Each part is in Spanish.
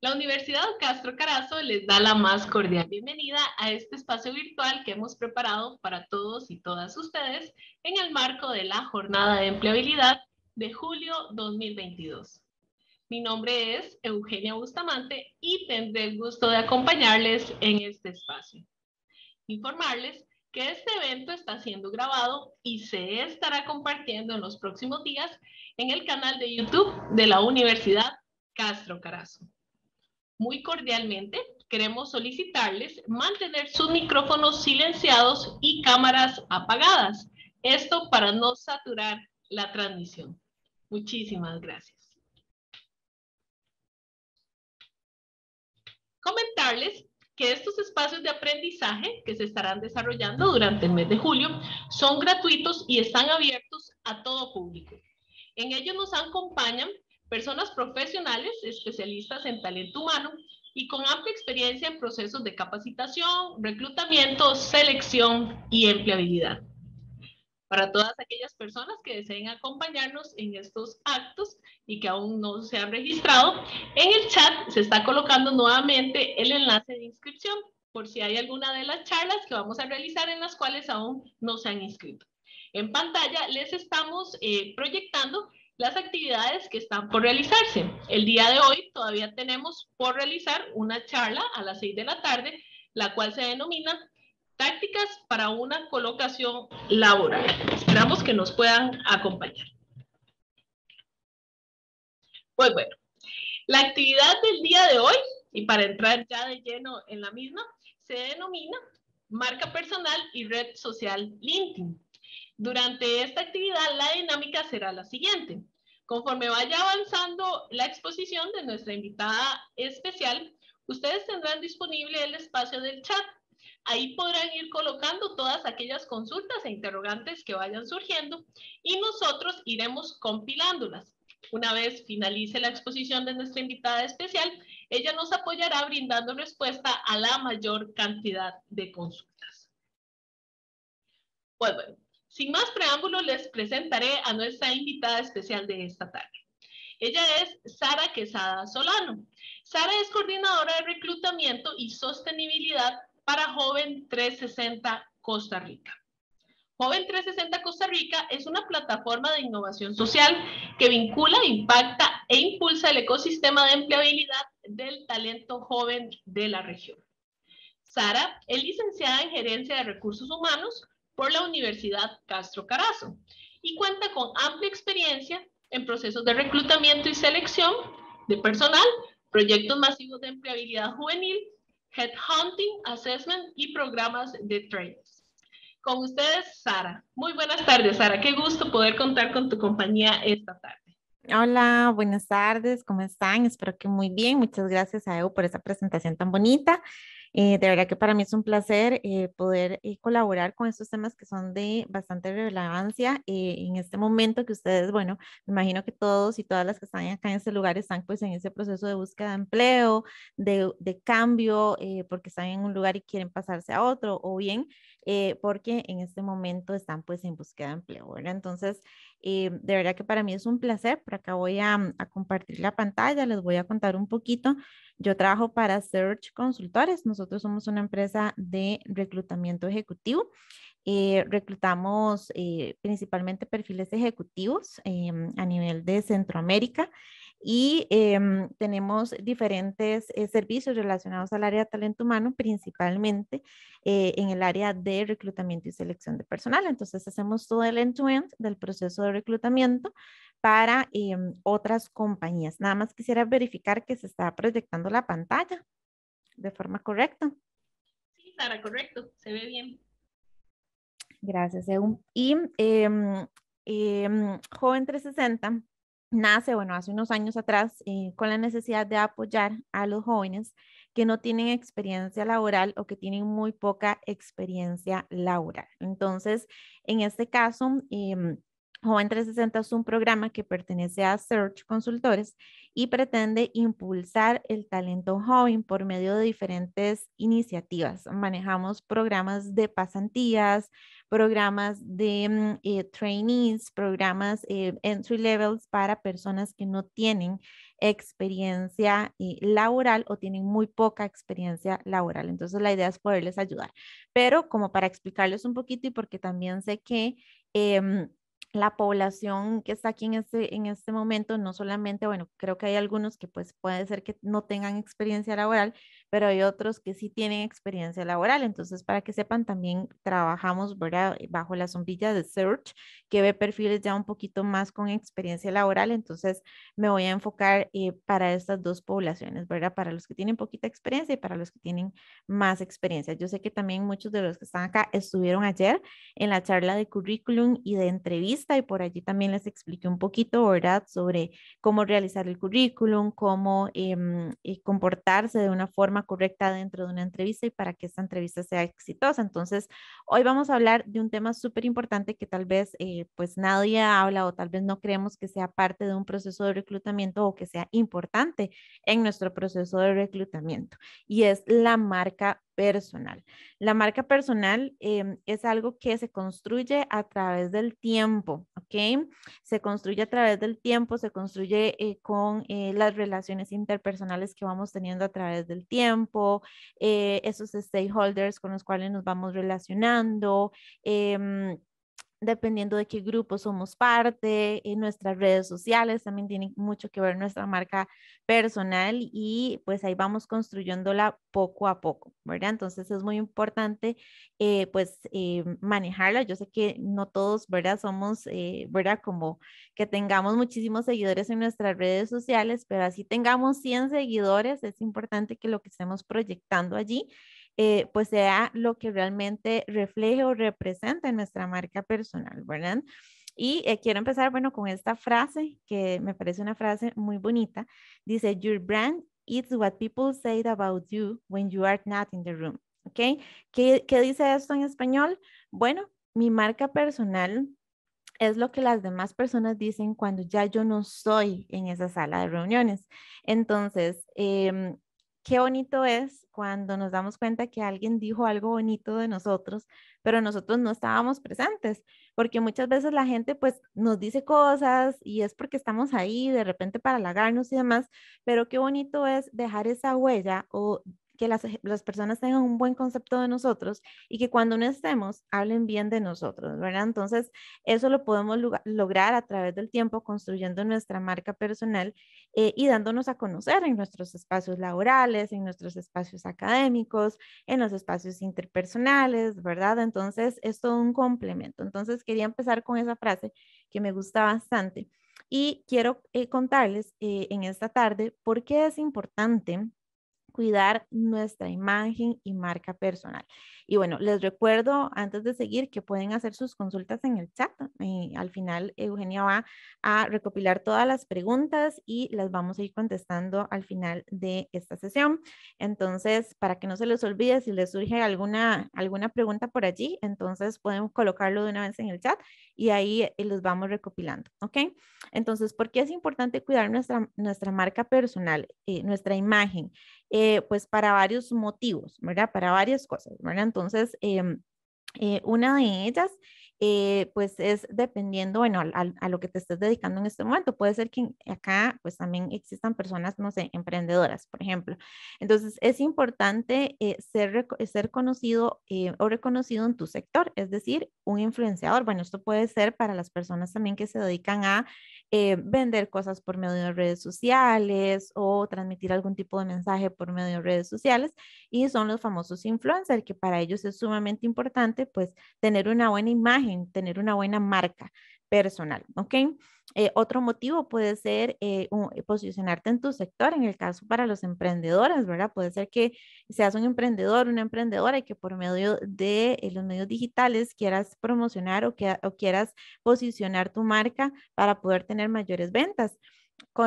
La Universidad Castro Carazo les da la más cordial bienvenida a este espacio virtual que hemos preparado para todos y todas ustedes en el marco de la Jornada de Empleabilidad de julio 2022. Mi nombre es Eugenia Bustamante y tendré el gusto de acompañarles en este espacio. Informarles que este evento está siendo grabado y se estará compartiendo en los próximos días en el canal de YouTube de la Universidad Castro Carazo. Muy cordialmente queremos solicitarles mantener sus micrófonos silenciados y cámaras apagadas. Esto para no saturar la transmisión. Muchísimas gracias. Comentarles que estos espacios de aprendizaje que se estarán desarrollando durante el mes de julio son gratuitos y están abiertos a todo público. En ellos nos acompañan personas profesionales especialistas en talento humano y con amplia experiencia en procesos de capacitación, reclutamiento, selección y empleabilidad. Para todas aquellas personas que deseen acompañarnos en estos actos y que aún no se han registrado, en el chat se está colocando nuevamente el enlace de inscripción por si hay alguna de las charlas que vamos a realizar en las cuales aún no se han inscrito. En pantalla les estamos eh, proyectando las actividades que están por realizarse. El día de hoy todavía tenemos por realizar una charla a las 6 de la tarde, la cual se denomina Tácticas para una colocación laboral. Esperamos que nos puedan acompañar. Pues bueno, la actividad del día de hoy, y para entrar ya de lleno en la misma, se denomina marca personal y red social LinkedIn. Durante esta actividad, la dinámica será la siguiente. Conforme vaya avanzando la exposición de nuestra invitada especial, ustedes tendrán disponible el espacio del chat. Ahí podrán ir colocando todas aquellas consultas e interrogantes que vayan surgiendo y nosotros iremos compilándolas. Una vez finalice la exposición de nuestra invitada especial, ella nos apoyará brindando respuesta a la mayor cantidad de consultas. Pues bueno, sin más preámbulos, les presentaré a nuestra invitada especial de esta tarde. Ella es Sara Quesada Solano. Sara es coordinadora de reclutamiento y sostenibilidad para Joven 360 Costa Rica. Joven 360 Costa Rica es una plataforma de innovación social que vincula, impacta e impulsa el ecosistema de empleabilidad del talento joven de la región. Sara es licenciada en Gerencia de Recursos Humanos por la Universidad Castro Carazo y cuenta con amplia experiencia en procesos de reclutamiento y selección de personal, proyectos masivos de empleabilidad juvenil, headhunting, assessment y programas de trainers. Con ustedes, Sara. Muy buenas tardes, Sara. Qué gusto poder contar con tu compañía esta tarde. Hola, buenas tardes, ¿cómo están? Espero que muy bien. Muchas gracias a Evo por esa presentación tan bonita. Eh, de verdad que para mí es un placer eh, poder eh, colaborar con estos temas que son de bastante relevancia en este momento que ustedes, bueno, me imagino que todos y todas las que están acá en este lugar están pues en ese proceso de búsqueda de empleo, de, cambio, porque están en un lugar y quieren pasarse a otro, o bien porque en este momento están pues en búsqueda de empleo, ¿verdad? Entonces, eh, de verdad que para mí es un placer. Por acá voy mm, a, compartir la pantalla, les voy a contar un poquito. Yo trabajo para Search Consultores. Nosotros somos una empresa de reclutamiento ejecutivo. Eh, reclutamos eh, principalmente perfiles ejecutivos em, a nivel de Centroamérica y em, tenemos diferentes eh, servicios relacionados al área de talento humano, principalmente eh, en el área de reclutamiento y selección de personal. Entonces hacemos todo el end-to-end del proceso de reclutamiento para em, otras compañías. Nada más quisiera verificar que se está proyectando la pantalla de forma correcta. Sí, Sara, correcto, se ve bien. Gracias, Eun. Y em, Joven 360 nace, bueno, hace unos años atrás, eh, con la necesidad de apoyar a los jóvenes que no tienen experiencia laboral o que tienen muy poca experiencia laboral. Entonces, en este caso, em, Joven 360 es un programa que pertenece a Search Consultores y pretende impulsar el talento joven por medio de diferentes iniciativas. Manejamos programas de pasantías, programas de mm, eh, trainees, programas eh, entry levels para personas que no tienen experiencia eh, laboral o tienen muy poca experiencia laboral. Entonces la idea es poderles ayudar. Pero como para explicarles un poquito y porque también sé que em, la población que está aquí en este, en este momento, no solamente, bueno, creo que hay algunos que pues puede ser que no tengan experiencia laboral, pero hay otros que sí tienen experiencia laboral. Entonces, para que sepan, también trabajamos ¿verdad? bajo la sombrilla de Search, que ve perfiles ya un poquito más con experiencia laboral. Entonces, me voy a enfocar eh, para estas dos poblaciones, ¿verdad? Para los que tienen poquita experiencia y para los que tienen más experiencia. Yo sé que también muchos de los que están acá estuvieron ayer en la charla de currículum y de entrevista y por allí también les expliqué un poquito, ¿verdad?, sobre cómo realizar el currículum, cómo em, eh, comportarse de una forma correcta dentro de una entrevista y para que esta entrevista sea exitosa. Entonces, hoy vamos a hablar de un tema súper importante que tal vez eh, pues nadie habla o tal vez no creemos que sea parte de un proceso de reclutamiento o que sea importante en nuestro proceso de reclutamiento y es la marca personal. La marca personal em, es algo que se construye a través del tiempo, ¿ok? Se construye a través del tiempo, se construye eh, con eh, las relaciones interpersonales que vamos teniendo a través del tiempo, eh, esos stakeholders con los cuales nos vamos relacionando em, dependiendo de qué grupo somos parte, en nuestras redes sociales también tienen mucho que ver nuestra marca personal y pues ahí vamos construyéndola poco a poco, ¿verdad? Entonces es muy importante eh, pues eh, manejarla. Yo sé que no todos, ¿verdad? Somos, eh, ¿verdad? Como que tengamos muchísimos seguidores en nuestras redes sociales, pero así tengamos 100 seguidores, es importante que lo que estemos proyectando allí eh, pues sea lo que realmente refleje o represente nuestra marca personal, ¿verdad? Y eh, quiero empezar, bueno, con esta frase que me parece una frase muy bonita. Dice, Your brand is what people say about you when you are not in the room. ¿Ok? ¿Qué, qué dice esto en español? Bueno, mi marca personal es lo que las demás personas dicen cuando ya yo no soy en esa sala de reuniones. Entonces, em, qué bonito es cuando nos damos cuenta que alguien dijo algo bonito de nosotros, pero nosotros no estábamos presentes, porque muchas veces la gente pues nos dice cosas y es porque estamos ahí de repente para halagarnos y demás, pero qué bonito es dejar esa huella o que eh, las, personas tengan un buen concepto de nosotros y que cuando no estemos hablen bien de nosotros, ¿verdad? Entonces, eso lo podemos lograr a través del tiempo construyendo nuestra marca personal eh, y dándonos a conocer en nuestros espacios laborales, en nuestros espacios académicos, en los espacios interpersonales, ¿verdad? Entonces, es todo un complemento. Entonces, quería empezar con esa frase que me gusta bastante. Y quiero eh, contarles en esta tarde por qué es importante cuidar nuestra imagen y marca personal. Y bueno, les recuerdo antes de seguir que pueden hacer sus consultas en el chat. Eh, al final, Eugenia va a recopilar todas las preguntas y las vamos a ir contestando al final de esta sesión. Entonces, para que no se les olvide, si les surge alguna, alguna pregunta por allí, entonces podemos colocarlo de una vez en el chat y ahí eh, los vamos recopilando. ¿Ok? Entonces, ¿por qué es importante cuidar nuestra, nuestra marca personal, eh, nuestra imagen? Eh, pues para varios motivos, ¿verdad? Para varias cosas, ¿verdad? Entonces, em, eh, una de ellas, eh, pues es dependiendo, bueno, a, lo que te estés dedicando en este momento. Puede ser que acá, pues también existan personas, no sé, emprendedoras, por ejemplo. Entonces, es importante ser, ser conocido o reconocido en tu sector, es decir, un influenciador. Bueno, esto puede ser para las personas también que se dedican a eh, vender cosas por medio de redes sociales o transmitir algún tipo de mensaje por medio de redes sociales y son los famosos influencers, que para ellos es sumamente importante pues tener una buena imagen, tener una buena marca personal, ¿ok? Eh, otro motivo puede ser eh, eh, posicionarte en tu sector, en el caso para los emprendedores, ¿verdad? Puede ser que seas un emprendedor, una emprendedora y que por medio de los medios digitales quieras promocionar o, que, o quieras posicionar tu marca para poder tener mayores ventas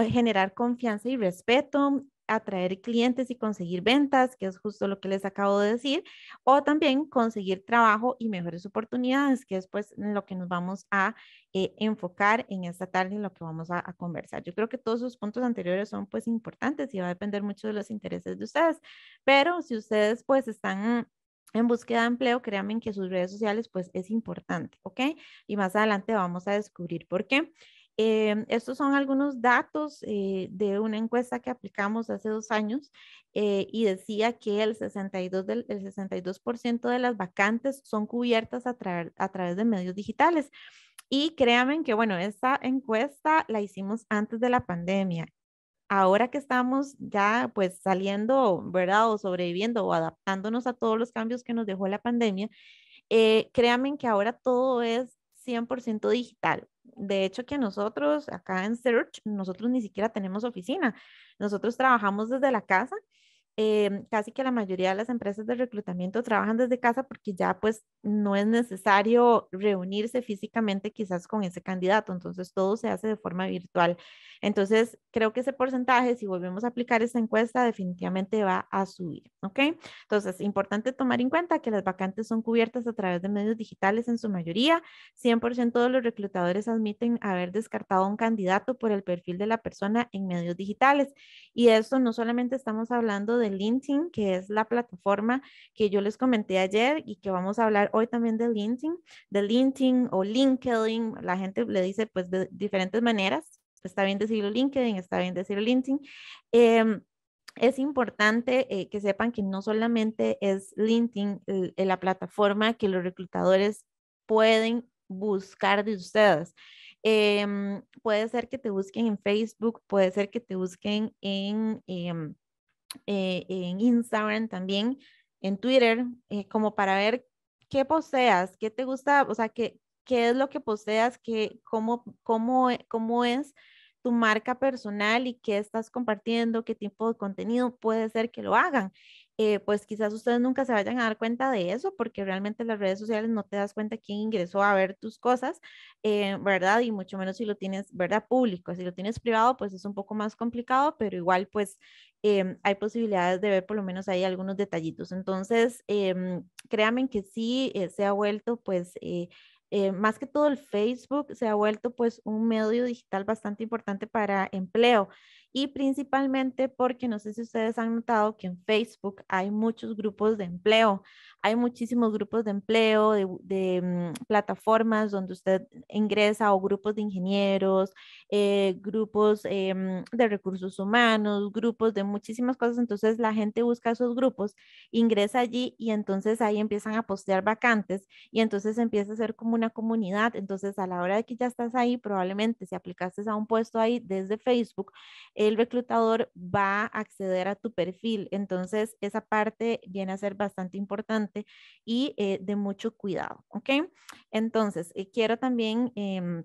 generar confianza y respeto, atraer clientes y conseguir ventas, que es justo lo que les acabo de decir, o también conseguir trabajo y mejores oportunidades, que es pues lo que nos vamos a eh, enfocar en esta tarde, en lo que vamos a, a, conversar. Yo creo que todos esos puntos anteriores son pues importantes y va a depender mucho de los intereses de ustedes, pero si ustedes pues están en búsqueda de empleo, créanme que sus redes sociales pues es importante, ¿ok? Y más adelante vamos a descubrir por qué. Em, estos son algunos datos eh, de una encuesta que aplicamos hace dos años eh, y decía que el 62%, del, el 62 de las vacantes son cubiertas a, a través de medios digitales. Y créanme que, bueno, esta encuesta la hicimos antes de la pandemia ahora que estamos ya pues saliendo, ¿verdad? O sobreviviendo o adaptándonos a todos los cambios que nos dejó la pandemia, eh, créanme que ahora todo es 100% digital. De hecho, que nosotros acá en Search, nosotros ni siquiera tenemos oficina. Nosotros trabajamos desde la casa Em, casi que la mayoría de las empresas de reclutamiento trabajan desde casa porque ya pues no es necesario reunirse físicamente quizás con ese candidato, entonces todo se hace de forma virtual. Entonces creo que ese porcentaje, si volvemos a aplicar esta encuesta, definitivamente va a subir, ¿ok? Entonces, importante tomar en cuenta que las vacantes son cubiertas a través de medios digitales en su mayoría, 100% de los reclutadores admiten haber descartado un candidato por el perfil de la persona en medios digitales y esto no solamente estamos hablando de LinkedIn, que es la plataforma que yo les comenté ayer y que vamos a hablar hoy también de LinkedIn, de LinkedIn o LinkedIn, la gente le dice pues de diferentes maneras, está bien decirlo LinkedIn, está bien decir LinkedIn. Em, es importante eh, que sepan que no solamente es LinkedIn la plataforma que los reclutadores pueden buscar de ustedes. Em, puede ser que te busquen en Facebook, puede ser que te busquen en, en em, eh, en Instagram también, en Twitter, eh, como para ver qué poseas, qué te gusta, o sea, qué, es lo que poseas, eh, cómo es tu marca personal y qué estás compartiendo, qué tipo de contenido puede ser que lo hagan. Eh, pues quizás ustedes nunca se vayan a dar cuenta de eso, porque realmente las redes sociales no te das cuenta quién ingresó a ver tus cosas, eh, ¿verdad? Y mucho menos si lo tienes, ¿verdad? Público. Si lo tienes privado, pues es un poco más complicado, pero igual pues em, hay posibilidades de ver por lo menos ahí algunos detallitos. Entonces, em, créanme que sí eh, se ha vuelto pues... más que todo el Facebook se ha vuelto pues un medio digital bastante importante para empleo y principalmente porque no sé si ustedes han notado que en Facebook hay muchos grupos de empleo, hay muchísimos grupos de empleo, de, mm, plataformas donde usted ingresa o grupos de ingenieros, eh, grupos eh, mm, de recursos humanos, grupos de muchísimas cosas, entonces la gente busca esos grupos, ingresa allí y entonces ahí empiezan a postear vacantes y entonces empieza a ser como una comunidad, entonces a la hora de que ya estás ahí, probablemente si aplicaste a un puesto ahí desde Facebook, eh, el reclutador va a acceder a tu perfil. Entonces, esa parte viene a ser bastante importante y eh, de mucho cuidado, ¿ok? Entonces, eh, quiero también... Em,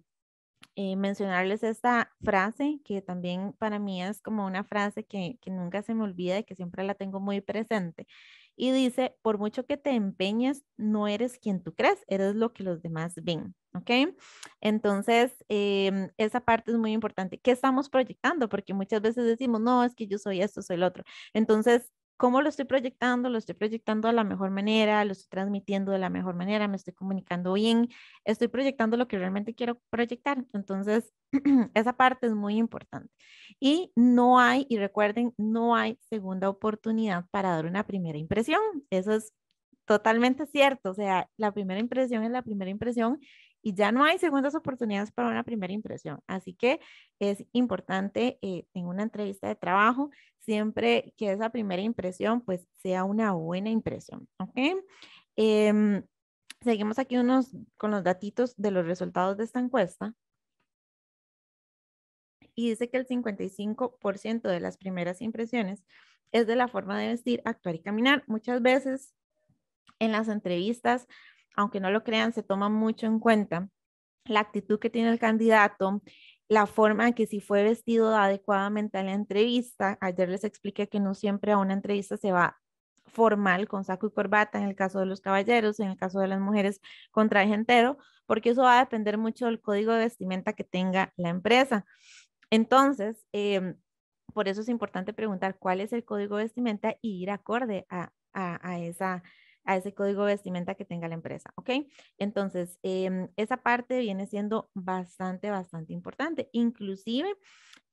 eh, mencionarles esta frase que también para mí es como una frase que nunca se me olvida y que siempre la tengo muy presente. Y dice, por mucho que te empeñes, no eres quien tú crees, eres lo que los demás ven. ¿Ok? Entonces, em, esa parte es muy importante. ¿Qué estamos proyectando? Porque muchas veces decimos, no, es que yo soy esto, soy el otro. Entonces, cómo lo estoy proyectando, lo estoy proyectando de la mejor manera, lo estoy transmitiendo de la mejor manera, me estoy comunicando bien, estoy proyectando lo que realmente quiero proyectar. Entonces, esa parte es muy importante. Y no hay, y recuerden, no hay segunda oportunidad para dar una primera impresión. Eso es totalmente cierto. O sea, la primera impresión es la primera impresión y ya no hay segundas oportunidades para una primera impresión. Así que es importante eh, en una entrevista de trabajo siempre que esa primera impresión pues sea una buena impresión, ¿ok? Em, seguimos aquí unos con los datitos de los resultados de esta encuesta. Y dice que el 55% de las primeras impresiones es de la forma de vestir, actuar y caminar. Muchas veces en las entrevistas aunque no lo crean, se toma mucho en cuenta la actitud que tiene el candidato, la forma en que si fue vestido adecuadamente a la entrevista. Ayer les expliqué que no siempre a una entrevista se va formal con saco y corbata en el caso de los caballeros, en el caso de las mujeres con traje entero, porque eso va a depender mucho del código de vestimenta que tenga la empresa. Entonces, em, por eso es importante preguntar cuál es el código de vestimenta y ir acorde a esa a ese código de vestimenta que tenga la empresa, ¿ok? Entonces, em, esa parte viene siendo bastante, bastante importante. Inclusive,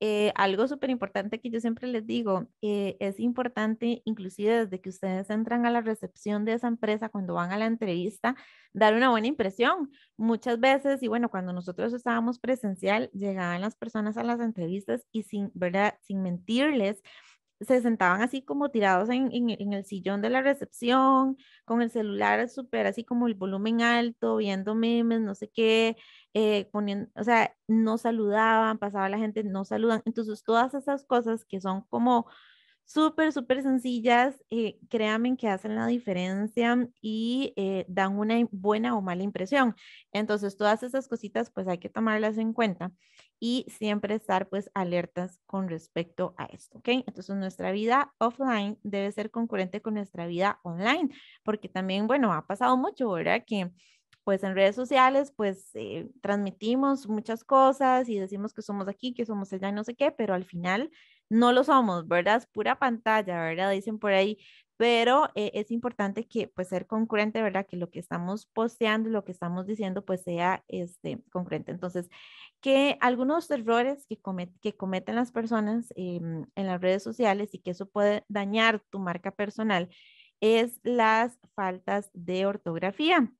eh, algo súper importante que yo siempre les digo, eh, es importante inclusive desde que ustedes entran a la recepción de esa empresa, cuando van a la entrevista, dar una buena impresión. Muchas veces, y bueno, cuando nosotros estábamos presencial, llegaban las personas a las entrevistas y sin, ¿verdad? Sin mentirles, se sentaban así como tirados en, el sillón de la recepción, con el celular súper así como el volumen alto, viendo memes, no sé qué, eh, poniendo, o sea, no saludaban, pasaba la gente, no saludan. Entonces, todas esas cosas que son como súper, súper sencillas, eh, créanme que hacen la diferencia y eh, dan una buena o mala impresión. Entonces, todas esas cositas, pues hay que tomarlas en cuenta y siempre estar pues alertas con respecto a esto, ¿ok? Entonces nuestra vida offline debe ser concurrente con nuestra vida online, porque también, bueno, ha pasado mucho, ¿verdad? Que pues en redes sociales pues eh, transmitimos muchas cosas y decimos que somos aquí, que somos allá, no sé qué, pero al final no lo somos, ¿verdad? Es pura pantalla, ¿verdad? Dicen por ahí, pero eh, es importante que pues ser concurrente, ¿verdad? Que lo que estamos posteando, lo que estamos diciendo pues sea este, concurrente. Entonces, que algunos errores que, cometen las personas em, en las redes sociales y que eso puede dañar tu marca personal es las faltas de ortografía.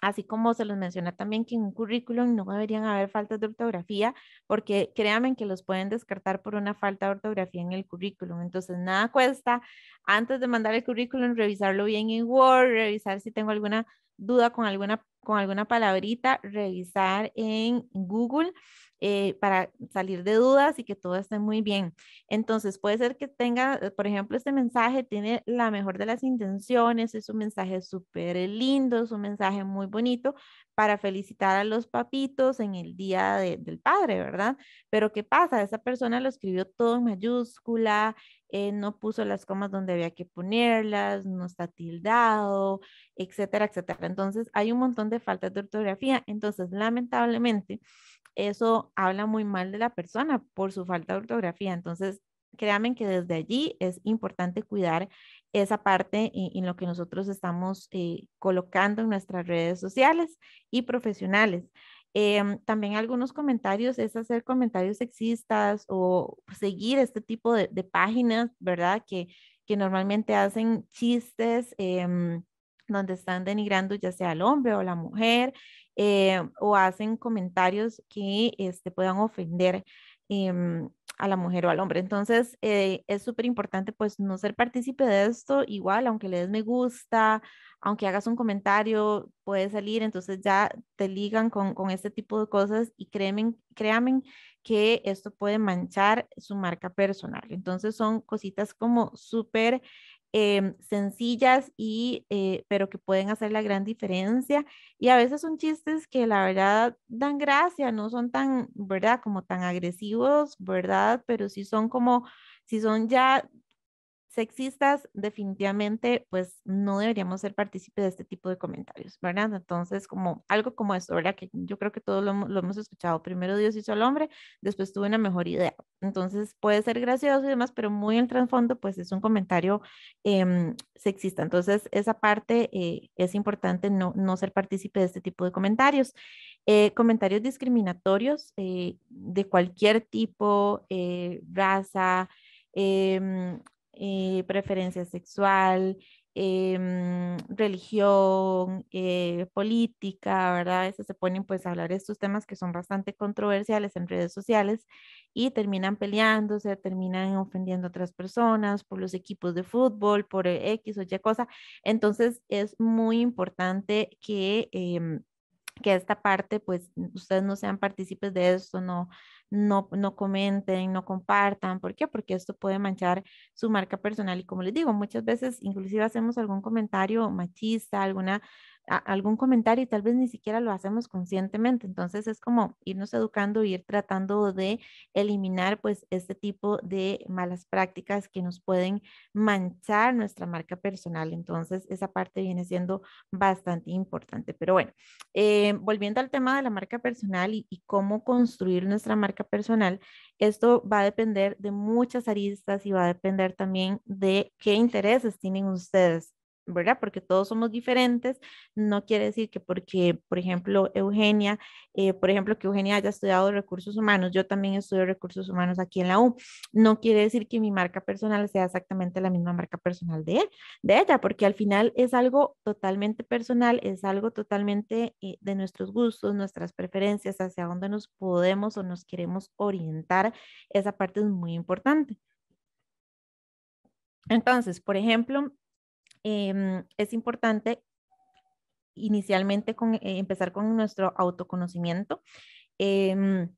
Así como se los menciona también que en un currículum no deberían haber faltas de ortografía, porque créanme que los pueden descartar por una falta de ortografía en el currículum. Entonces, nada cuesta antes de mandar el currículum revisarlo bien en Word, revisar si tengo alguna duda con alguna, con alguna palabrita, revisar en Google eh, para salir de dudas y que todo esté muy bien. Entonces, puede ser que tenga, eh, por ejemplo, este mensaje tiene la mejor de las intenciones, es un mensaje súper lindo, es un mensaje muy bonito para felicitar a los papitos en el día del padre, ¿verdad? Pero ¿qué pasa? Esa persona lo escribió todo en mayúscula, eh, no puso las comas donde había que ponerlas, no está tildado, etcétera, etcétera. Entonces, hay un montón de faltas de ortografía. Entonces, lamentablemente, eso habla muy mal de la persona por su falta de ortografía. Entonces, créanme que desde allí es importante cuidar esa parte en, lo que nosotros estamos eh, colocando en nuestras redes sociales y profesionales. Em, también algunos comentarios es hacer comentarios sexistas o seguir este tipo de, páginas, ¿verdad? Que, normalmente hacen chistes. Em, donde están denigrando ya sea al hombre o la mujer eh, o hacen comentarios que este, puedan ofender em, a la mujer o al hombre. Entonces, eh, es súper importante pues no ser partícipe de esto, igual, aunque le des me gusta, aunque hagas un comentario, puede salir, entonces ya te ligan con, con este tipo de cosas y créanme, créanme que esto puede manchar su marca personal. Entonces, son cositas como súper Em, sencillas y eh, pero que pueden hacer la gran diferencia y a veces son chistes que la verdad dan gracia no son tan verdad como tan agresivos verdad pero si son como si son ya sexistas, definitivamente, pues no deberíamos ser partícipes de este tipo de comentarios, ¿verdad? Entonces, como algo como esto, ¿verdad? Que yo creo que todos lo, hemos escuchado. Primero Dios hizo al hombre, después tuvo una mejor idea. Entonces, puede ser gracioso y demás, pero muy en trasfondo, pues es un comentario em, sexista. Entonces, esa parte eh, es importante no, ser partícipe de este tipo de comentarios. Eh, comentarios discriminatorios eh, de cualquier tipo, raza, em, eh, preferencia sexual, em, religión, eh, política, ¿verdad? A se ponen pues a hablar de estos temas que son bastante controversiales en redes sociales y terminan peleándose, terminan ofendiendo a otras personas por los equipos de fútbol, por X o Y cosa. Entonces es muy importante que... Em, que esta parte, pues ustedes no sean partícipes de esto, no, no, no comenten, no compartan. ¿Por qué? Porque esto puede manchar su marca personal. Y como les digo, muchas veces inclusive hacemos algún comentario machista, alguna algún comentario y tal vez ni siquiera lo hacemos conscientemente. Entonces es como irnos educando, ir tratando de eliminar pues este tipo de malas prácticas que nos pueden manchar nuestra marca personal. Entonces esa parte viene siendo bastante importante. Pero bueno, eh, volviendo al tema de la marca personal y cómo construir nuestra marca personal, esto va a depender de muchas aristas y va a depender también de qué intereses tienen ustedes ¿verdad? Porque todos somos diferentes, no quiere decir que porque, por ejemplo, Eugenia, eh, por ejemplo, que Eugenia haya estudiado recursos humanos, yo también estudio recursos humanos aquí en la U, no quiere decir que mi marca personal sea exactamente la misma marca personal de ella, porque al final es algo totalmente personal, es algo totalmente eh, de nuestros gustos, nuestras preferencias, hacia dónde nos podemos o nos queremos orientar, esa parte es muy importante. Entonces, por ejemplo, Em, es importante inicialmente con, eh, empezar con nuestro autoconocimiento, em,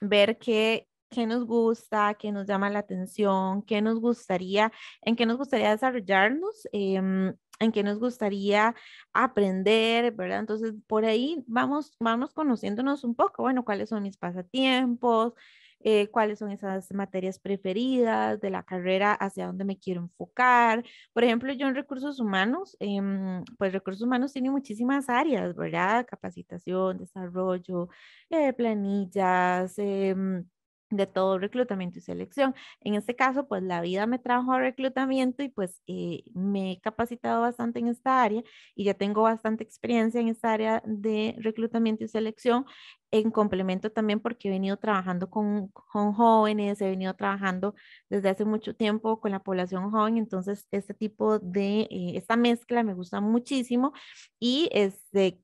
ver qué, qué nos gusta, qué nos llama la atención, qué nos gustaría, en qué nos gustaría desarrollarnos, em, en qué nos gustaría aprender, ¿verdad? Entonces, por ahí vamos, vamos conociéndonos un poco, bueno, cuáles son mis pasatiempos, eh, cuáles son esas materias preferidas de la carrera, hacia dónde me quiero enfocar. Por ejemplo, yo en recursos humanos, em, pues recursos humanos tiene muchísimas áreas, ¿verdad? Capacitación, desarrollo, eh, planillas. Em, de todo reclutamiento y selección. En este caso, pues la vida me trajo a reclutamiento y pues eh, me he capacitado bastante en esta área y ya tengo bastante experiencia en esta área de reclutamiento y selección en complemento también porque he venido trabajando con, jóvenes, he venido trabajando desde hace mucho tiempo con la población joven, entonces este tipo de, eh, esta mezcla me gusta muchísimo y es de,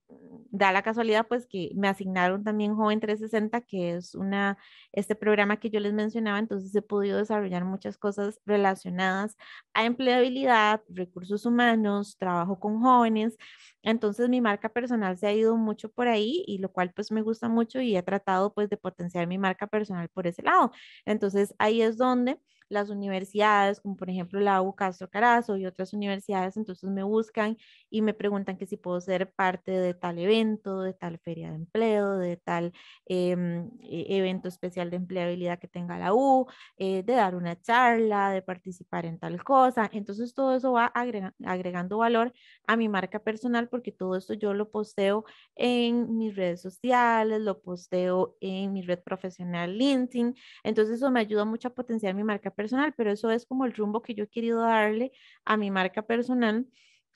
da la casualidad pues que me asignaron también Joven 360, que es una, este programa que yo les mencionaba, entonces he podido desarrollar muchas cosas relacionadas a empleabilidad, recursos humanos, trabajo con jóvenes, entonces mi marca personal se ha ido mucho por ahí y lo cual pues me gusta mucho y he tratado pues de potenciar mi marca personal por ese lado. Entonces ahí es donde las universidades, como por ejemplo la U Castro Carazo y otras universidades, entonces me buscan y me preguntan que si puedo ser parte de tal evento, de tal feria de empleo, de tal em, e-, evento especial de empleabilidad que tenga la U, eh, de dar una charla, de participar en tal cosa. Entonces todo eso va agregando valor a mi marca personal porque todo esto yo lo posteo en mis redes sociales, lo posteo en mi red profesional LinkedIn. Entonces eso me ayuda mucho a potenciar mi marca personal personal, pero eso es como el rumbo que yo he querido darle a mi marca personal.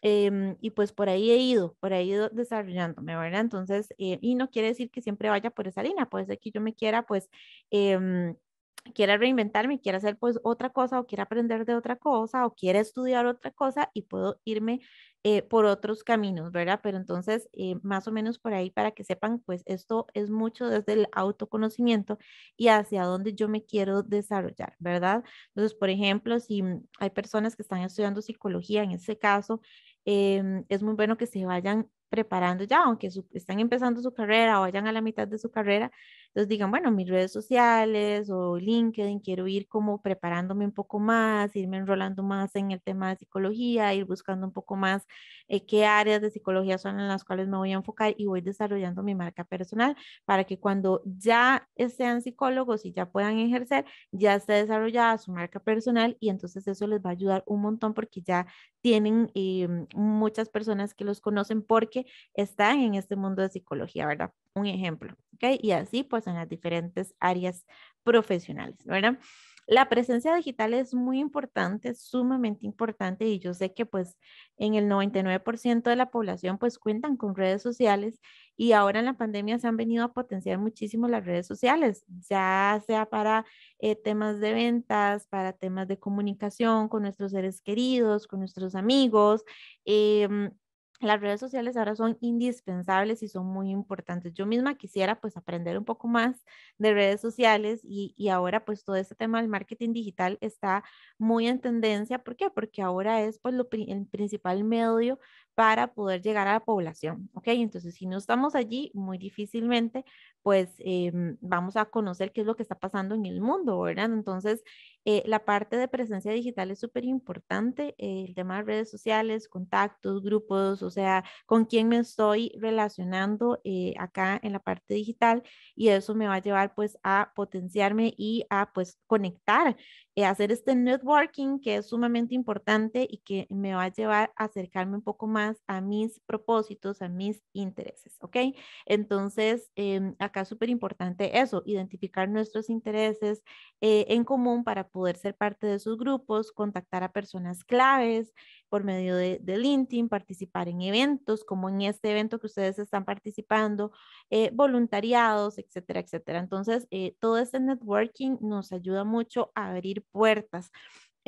Em, y pues por ahí he ido, por ahí he ido desarrollándome, ¿verdad? Entonces, eh, y no quiere decir que siempre vaya por esa línea, puede ser que yo me quiera, pues, eh, quiera reinventarme, quiera hacer pues otra cosa o quiera aprender de otra cosa o quiera estudiar otra cosa y puedo irme eh, por otros caminos, ¿verdad? Pero entonces, eh, más o menos por ahí para que sepan, pues esto es mucho desde el autoconocimiento y hacia dónde yo me quiero desarrollar, ¿verdad? Entonces, por ejemplo, si hay personas que están estudiando psicología, en ese caso, em, es muy bueno que se vayan preparando ya, aunque están empezando su carrera o vayan a la mitad de su carrera, entonces digan, bueno, mis redes sociales o LinkedIn, quiero ir como preparándome un poco más, irme enrolando más en el tema de psicología, ir buscando un poco más eh, qué áreas de psicología son en las cuales me voy a enfocar y voy desarrollando mi marca personal para que cuando ya sean psicólogos y ya puedan ejercer, ya esté desarrollada su marca personal y entonces eso les va a ayudar un montón porque ya tienen eh, muchas personas que los conocen porque están en este mundo de psicología, ¿verdad? Un ejemplo, ¿ok? Y así pues en las diferentes áreas profesionales, ¿verdad? La presencia digital es muy importante, sumamente importante y yo sé que pues en el 99% de la población pues cuentan con redes sociales y ahora en la pandemia se han venido a potenciar muchísimo las redes sociales, ya sea para eh, temas de ventas, para temas de comunicación con nuestros seres queridos, con nuestros amigos, eh, las redes sociales ahora son indispensables y son muy importantes. Yo misma quisiera pues aprender un poco más de redes sociales y, ahora pues todo este tema del marketing digital está muy en tendencia. ¿Por qué? Porque ahora es pues lo, el principal medio para poder llegar a la población, ¿ok? Entonces, si no estamos allí, muy difícilmente, pues em, vamos a conocer qué es lo que está pasando en el mundo, ¿verdad? Entonces, eh, la parte de presencia digital es súper importante, eh, el tema de redes sociales, contactos, grupos, o sea, con quién me estoy relacionando eh, acá en la parte digital y eso me va a llevar pues a potenciarme y a pues conectar eh, hacer este networking que es sumamente importante y que me va a llevar a acercarme un poco más a mis propósitos, a mis intereses, ¿ok? Entonces, em, acá es súper importante eso, identificar nuestros intereses eh, en común para poder ser parte de sus grupos, contactar a personas claves por medio de, de LinkedIn, participar en eventos como en este evento que ustedes están participando, eh, voluntariados, etcétera, etcétera. Entonces, todo este networking nos ayuda mucho a abrir puertas.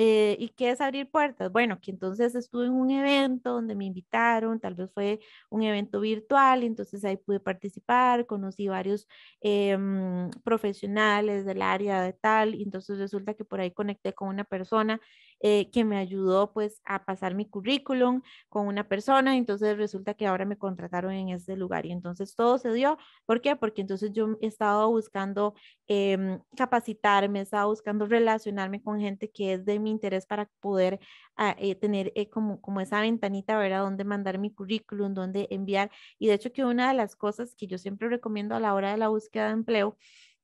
Eh, ¿Y qué es abrir puertas? Bueno, que entonces estuve en un evento donde me invitaron, tal vez fue un evento virtual, entonces ahí pude participar, conocí varios em, profesionales del área de tal, y entonces resulta que por ahí conecté con una persona eh, que me ayudó pues a pasar mi currículum con una persona, entonces resulta que ahora me contrataron en ese lugar y entonces todo se dio. ¿Por qué? Porque entonces yo he estado buscando em, capacitarme, he estado buscando relacionarme con gente que es de mi interés para poder ah, eh, tener eh, como, como esa ventanita, ver a dónde mandar mi currículum, dónde enviar. Y de hecho que una de las cosas que yo siempre recomiendo a la hora de la búsqueda de empleo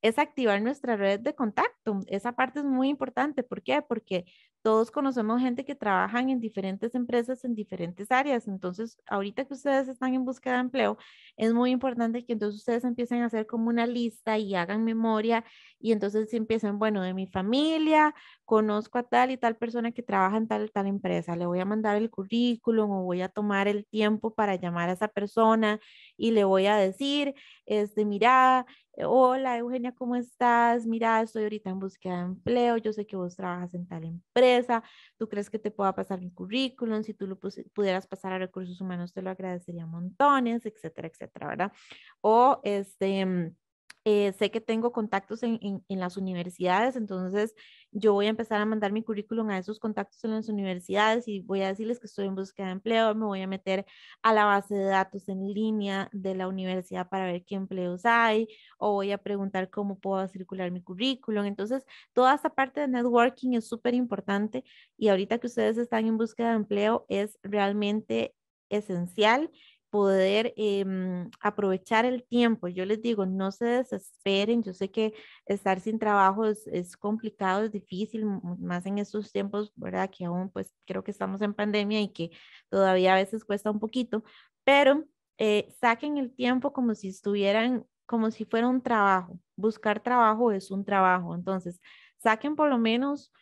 es activar nuestra red de contacto. Esa parte es muy importante. ¿Por qué? Porque todos conocemos gente que trabajan en diferentes empresas en diferentes áreas. Entonces, ahorita que ustedes están en búsqueda de empleo, es muy importante que entonces ustedes empiecen a hacer como una lista y hagan memoria y entonces empiecen, bueno, de mi familia, conozco a tal y tal persona que trabaja en tal tal empresa, le voy a mandar el currículum o voy a tomar el tiempo para llamar a esa persona y le voy a decir, este, mira, eh, hola Eugenia, ¿cómo estás? Mira, estoy ahorita en búsqueda de empleo, yo sé que vos trabajas en tal empresa tú crees que te pueda pasar un currículum, si tú lo pudieras pasar a recursos humanos, te lo agradecería montones, etcétera, etcétera, ¿verdad? O este mm, eh, sé que tengo contactos en, las universidades, entonces yo voy a empezar a mandar mi currículum a esos contactos en las universidades y voy a decirles que estoy en búsqueda de empleo, me voy a meter a la base de datos en línea de la universidad para ver qué empleos hay o voy a preguntar cómo puedo circular mi currículum. Entonces, toda esta parte de networking es súper importante y ahorita que ustedes están en búsqueda de empleo es realmente esencial poder em, aprovechar el tiempo. Yo les digo, no se desesperen, yo sé que estar sin trabajo es, complicado, es difícil, más en estos tiempos, ¿verdad? Que aún pues creo que estamos en pandemia y que todavía a veces cuesta un poquito, pero eh, saquen el tiempo como si estuvieran, como si fuera un trabajo. Buscar trabajo es un trabajo, entonces saquen por lo menos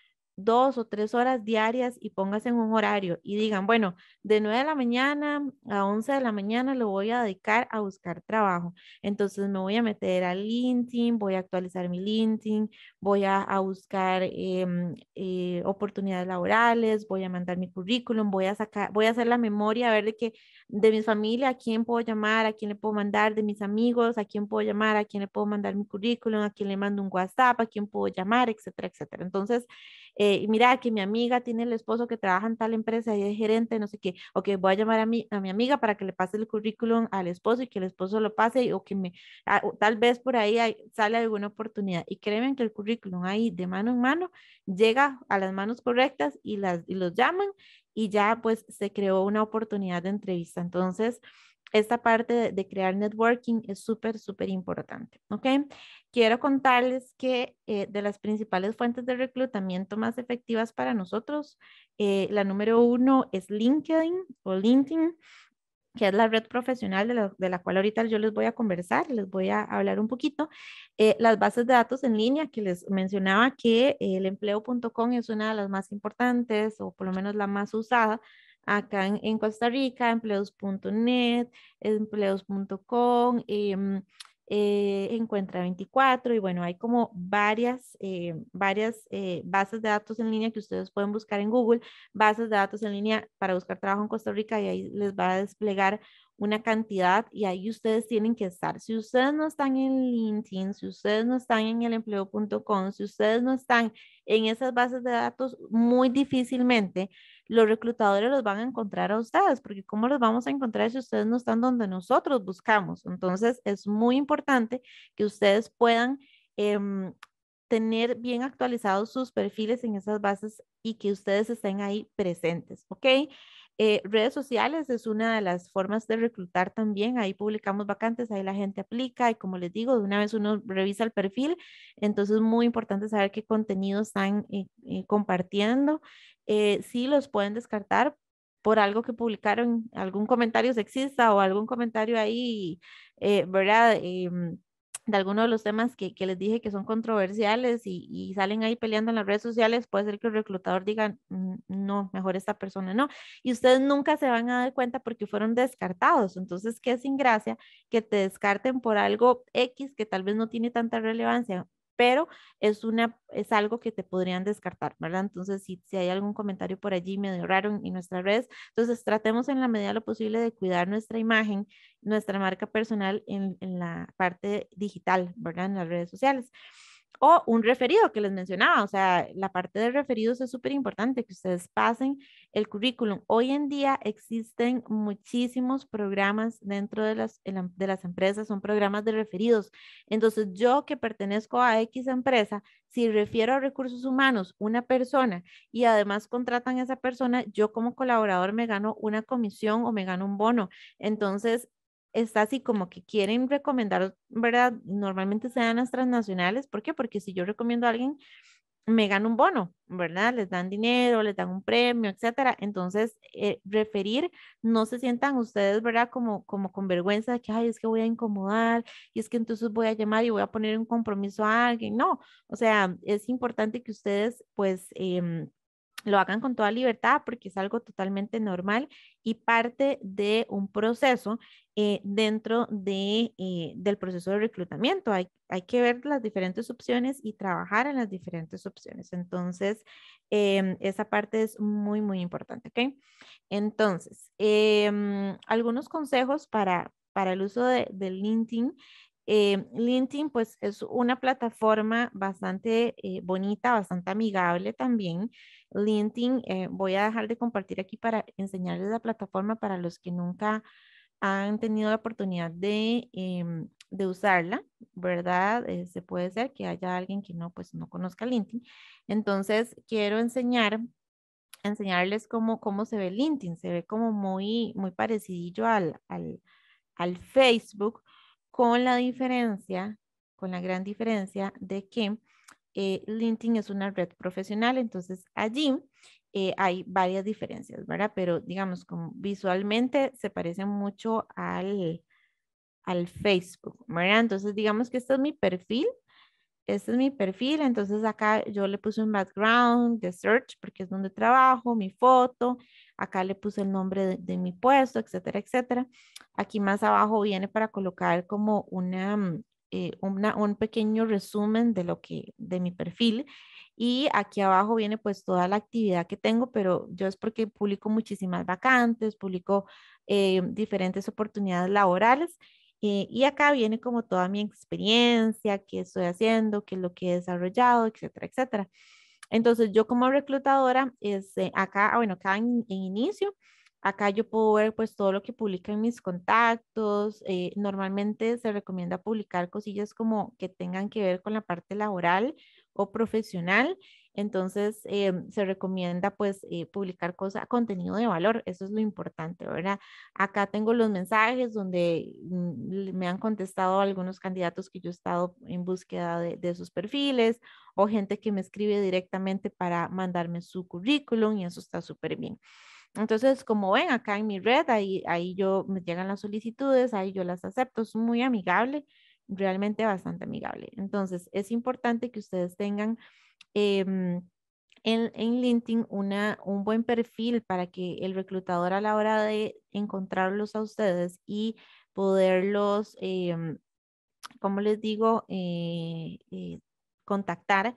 dos o tres horas diarias y póngase en un horario y digan, bueno, de 9 de la mañana a 11 de la mañana lo voy a dedicar a buscar trabajo. Entonces me voy a meter al LinkedIn, voy a actualizar mi LinkedIn, voy a, buscar em, eh, oportunidades laborales, voy a mandar mi currículum, voy a sacar, voy a hacer la memoria, a ver de que de mi familia, a quién puedo llamar, a quién le puedo mandar, de mis amigos, a quién puedo llamar, a quién le puedo mandar mi currículum, a quién le mando un WhatsApp, a quién puedo llamar, etcétera, etcétera. Entonces, eh, mira que mi amiga tiene el esposo que trabaja en tal empresa y es gerente, no sé qué, o que voy a llamar a mi, a mi amiga para que le pase el currículum al esposo y que el esposo lo pase o que me, ah, tal vez por ahí sale alguna oportunidad. Y créeme que el currículum ahí de mano en mano llega a las manos correctas y, las, y los llaman y ya pues se creó una oportunidad de entrevista. Entonces, esta parte de, crear networking es súper, súper importante, ¿ok? Quiero contarles que eh, de las principales fuentes de reclutamiento más efectivas para nosotros, eh, la número uno es LinkedIn o LinkedIn, que es la red profesional de la, de la, cual ahorita yo les voy a conversar, les voy a hablar un poquito. Eh, las bases de datos en línea que les mencionaba que el empleo.com es una de las más importantes o por lo menos la más usada acá en, Costa Rica, empleos.net, empleos.com, eh, mm, eh, encuentra 24 y bueno, hay como varias, eh, varias bases de datos en línea que ustedes pueden buscar en Google, bases de datos en línea para buscar trabajo en Costa Rica y ahí les va a desplegar una cantidad y ahí ustedes tienen que estar. Si ustedes no están en LinkedIn, si ustedes no están en el empleo.com, si ustedes no están en esas bases de datos, muy difícilmente los reclutadores los van a encontrar a ustedes, porque ¿cómo los vamos a encontrar si ustedes no están donde nosotros buscamos? Entonces, es muy importante que ustedes puedan... Em, tener bien actualizados sus perfiles en esas bases y que ustedes estén ahí presentes, ¿ok? Eh, redes sociales es una de las formas de reclutar también. Ahí publicamos vacantes, ahí la gente aplica y como les digo, de una vez uno revisa el perfil. Entonces es muy importante saber qué contenido están eh, eh, compartiendo. sí los pueden descartar por algo que publicaron, algún comentario sexista o algún comentario ahí, ¿verdad? Em, de algunos de los temas que, les dije que son controversiales y, y, salen ahí peleando en las redes sociales, puede ser que el reclutador diga, no, mejor esta persona no. Y ustedes nunca se van a dar cuenta porque fueron descartados. Entonces, qué sin gracia que te descarten por algo X que tal vez no tiene tanta relevancia pero es, una, es algo que te podrían descartar, ¿verdad? Entonces, si, si hay algún comentario por allí medio raro en, nuestras redes, entonces tratemos en la medida de lo posible de cuidar nuestra imagen, nuestra marca personal en, en la parte digital, ¿verdad? En las redes sociales. O un referido que les mencionaba, o sea, la parte de referidos es súper importante que ustedes pasen el currículum. Hoy en día existen muchísimos programas dentro de las, de las empresas, son programas de referidos. Entonces, yo que pertenezco a X empresa, si refiero a recursos humanos una persona y además contratan a esa persona, yo como colaborador me gano una comisión o me gano un bono. Entonces, está así como que quieren recomendar, ¿verdad? Normalmente se dan las transnacionales. ¿Por qué? Porque si yo recomiendo a alguien, me gano un bono, ¿verdad? Les dan dinero, les dan un premio, etcétera. Entonces, eh, referir, no se sientan ustedes, ¿verdad? Como, como con vergüenza que, ay, es que voy a incomodar y es que entonces voy a llamar y voy a poner un compromiso a alguien. No, o sea, es importante que ustedes, pues, eh, lo hagan con toda libertad porque es algo totalmente normal y parte de un proceso eh, dentro de, eh, del proceso de reclutamiento. Hay, hay, que ver las diferentes opciones y trabajar en las diferentes opciones. Entonces, em, esa parte es muy, muy importante. Entonces, em, algunos consejos para, para el uso del de LinkedIn eh, LinkedIn pues es una plataforma bastante eh, bonita, bastante amigable también. LinkedIn, eh, voy a dejar de compartir aquí para enseñarles la plataforma para los que nunca han tenido la oportunidad de, em, usarla, ¿verdad? se puede ser que haya alguien que no, pues no conozca LinkedIn. Entonces quiero enseñar enseñarles cómo, se ve LinkedIn. Se ve como muy, muy parecidillo al, al Facebook, con la diferencia, con la gran diferencia de que eh, LinkedIn es una red profesional, entonces allí eh, hay varias diferencias, ¿verdad? Pero digamos, como visualmente se parece mucho al, al Facebook, ¿verdad? Entonces digamos que este es mi perfil este es mi perfil, entonces acá yo le puse un background de search porque es donde trabajo, mi foto, acá le puse el nombre de, mi puesto, etcétera, etcétera. Aquí más abajo viene para colocar como mm, eh, una, un pequeño resumen de lo que, de mi perfil. Y aquí abajo viene pues toda la actividad que tengo, pero yo es porque publico muchísimas vacantes, publico eh, diferentes oportunidades laborales eh, y acá viene como toda mi experiencia, qué estoy haciendo, qué es lo que he desarrollado, etcétera, etcétera. Entonces yo como reclutadora, este, acá, ah, bueno, acá en, inicio, acá yo puedo ver pues todo lo que publican mis contactos. Eh, normalmente se recomienda publicar cosillas como que tengan que ver con la parte laboral o profesional. Entonces, em, se recomienda pues eh, publicar cosas, contenido de valor, eso es lo importante, ¿verdad? Acá tengo los mensajes donde mm, me han contestado algunos candidatos que yo he estado en búsqueda de, sus perfiles o gente que me escribe directamente para mandarme su currículum y eso está súper bien. Entonces, como ven acá en mi red, ahí, ahí yo me llegan las solicitudes, ahí yo las acepto, es muy amigable realmente bastante amigable. Entonces, es importante que ustedes tengan... Em, en, LinkedIn un buen perfil para que el reclutador a la hora de encontrarlos a ustedes y poderlos, em, como les digo, eh, eh, contactar,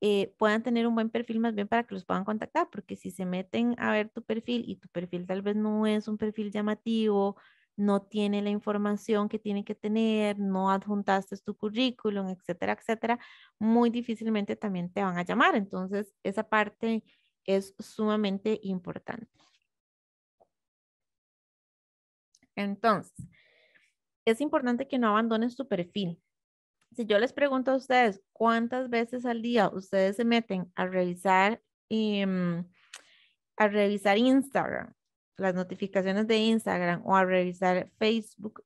eh, puedan tener un buen perfil más bien para que los puedan contactar, porque si se meten a ver tu perfil y tu perfil tal vez no es un perfil llamativo, no tiene la información que tiene que tener, no adjuntaste tu currículum, etcétera, etcétera, muy difícilmente también te van a llamar. Entonces, esa parte es sumamente importante. Entonces, es importante que no abandones tu perfil. Si yo les pregunto a ustedes cuántas veces al día ustedes se meten a revisar, em, a revisar Instagram las notificaciones de Instagram o a revisar Facebook,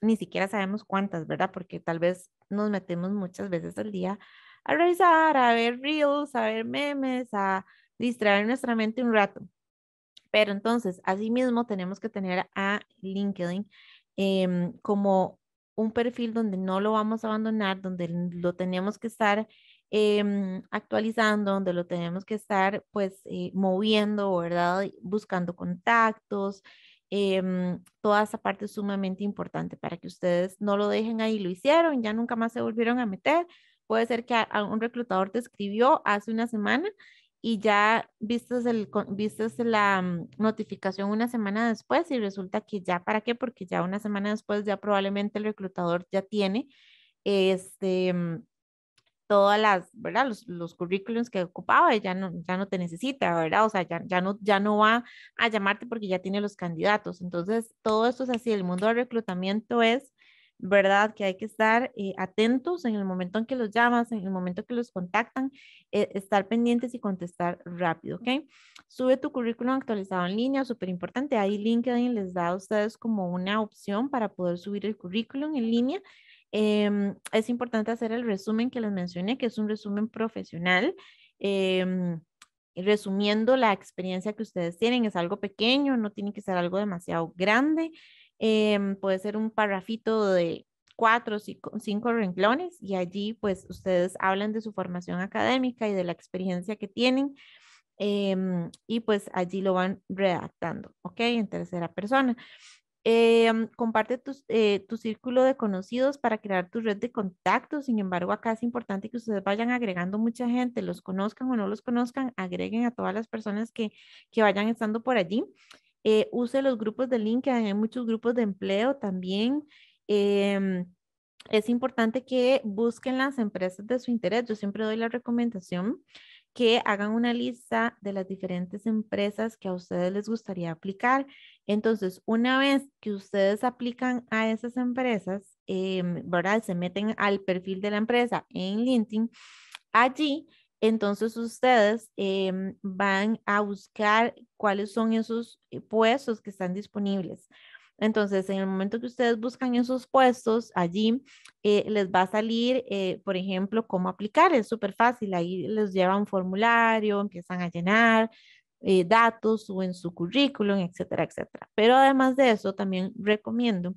ni siquiera sabemos cuántas, ¿verdad? Porque tal vez nos metemos muchas veces al día a revisar, a ver reels, a ver memes, a distraer nuestra mente un rato. Pero entonces, así mismo tenemos que tener a LinkedIn em, como un perfil donde no lo vamos a abandonar, donde lo tenemos que estar Em, actualizando, donde lo tenemos que estar pues eh, moviendo, ¿verdad? Buscando contactos, em, toda esa parte sumamente importante para que ustedes no lo dejen ahí, lo hicieron, ya nunca más se volvieron a meter. Puede ser que algún un reclutador te escribió hace una semana y ya vistes el, vistes la mm, notificación una semana después y resulta que ya, ¿para qué? Porque ya una semana después ya probablemente el reclutador ya tiene este, mm, todas las, ¿verdad? Los, los currículums que ocupaba, ya no, ya no te necesita, ¿verdad? O sea, ya, ya, no, ya no va a llamarte porque ya tiene los candidatos. Entonces, todo esto es así, el mundo del reclutamiento es, ¿verdad? Que hay que estar eh, atentos en el momento en que los llamas, en el momento que los contactan, eh, estar pendientes y contestar rápido, ¿ok? Sube tu currículum actualizado en línea, súper importante. Ahí LinkedIn les da a ustedes como una opción para poder subir el currículum en línea Em, es importante hacer el resumen que les mencioné, que es un resumen profesional. Em, resumiendo la experiencia que ustedes tienen, es algo pequeño, no tiene que ser algo demasiado grande. Em, puede ser un parrafito de cuatro o cinco, renglones y allí pues ustedes hablan de su formación académica y de la experiencia que tienen y pues allí lo van redactando, ¿ok? En tercera persona. Em, comparte eh, tu círculo de conocidos para crear tu red de contactos. Sin embargo, acá es importante que ustedes vayan agregando mucha gente, los conozcan o no los conozcan, agreguen a todas las personas que, vayan estando por allí. Eh, use los grupos de LinkedIn, hay muchos grupos de empleo también em, es importante que busquen las empresas de su interés. Yo siempre doy la recomendación que hagan una lista de las diferentes empresas que a ustedes les gustaría aplicar. Entonces, una vez que ustedes aplican a esas empresas, em, ¿verdad? Se meten al perfil de la empresa en LinkedIn. Allí, entonces ustedes em, van a buscar cuáles son esos eh, puestos que están disponibles. Entonces, en el momento que ustedes buscan esos puestos, allí eh, les va a salir, eh, por ejemplo, cómo aplicar. Es súper fácil. Ahí les lleva un formulario, empiezan a llenar eh, datos datos, en su currículum, etcétera, etcétera. Pero además de eso, también recomiendo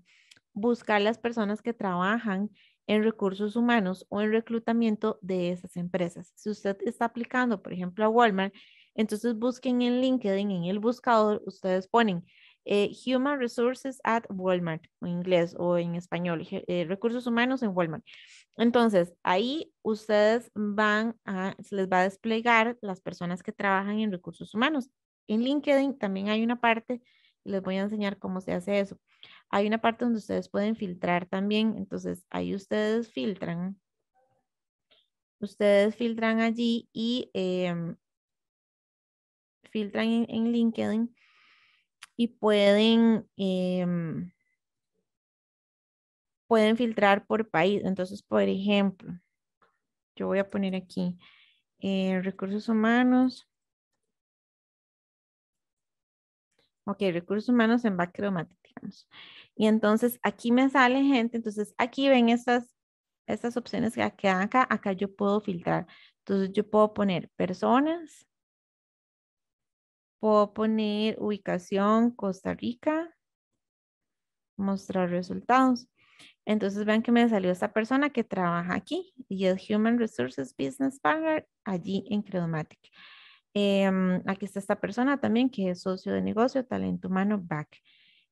buscar las personas que trabajan en recursos humanos o en reclutamiento de esas empresas. Si usted está aplicando, por ejemplo, a Walmart, entonces busquen en LinkedIn, en el buscador, ustedes ponen eh, Human Resources at Walmart, en inglés o en español, eh, recursos humanos en Walmart. Entonces, ahí ustedes van a, se les va a desplegar las personas que trabajan en recursos humanos. En LinkedIn también hay una parte, les voy a enseñar cómo se hace eso. Hay una parte donde ustedes pueden filtrar también, entonces ahí ustedes filtran. Ustedes filtran allí y em, filtran en LinkedIn y pueden, em, pueden filtrar por país. Entonces, por ejemplo, yo voy a poner aquí eh, recursos humanos. Ok, recursos humanos en back Y entonces aquí me sale gente, entonces aquí ven estas, estas opciones que quedan acá, acá yo puedo filtrar. Entonces yo puedo poner personas, Puedo poner ubicación Costa Rica. Mostrar resultados. Entonces vean que me salió esta persona que trabaja aquí y es Human Resources Business Partner allí en Credomatic. Em, aquí está esta persona también que es socio de negocio, talento humano, back,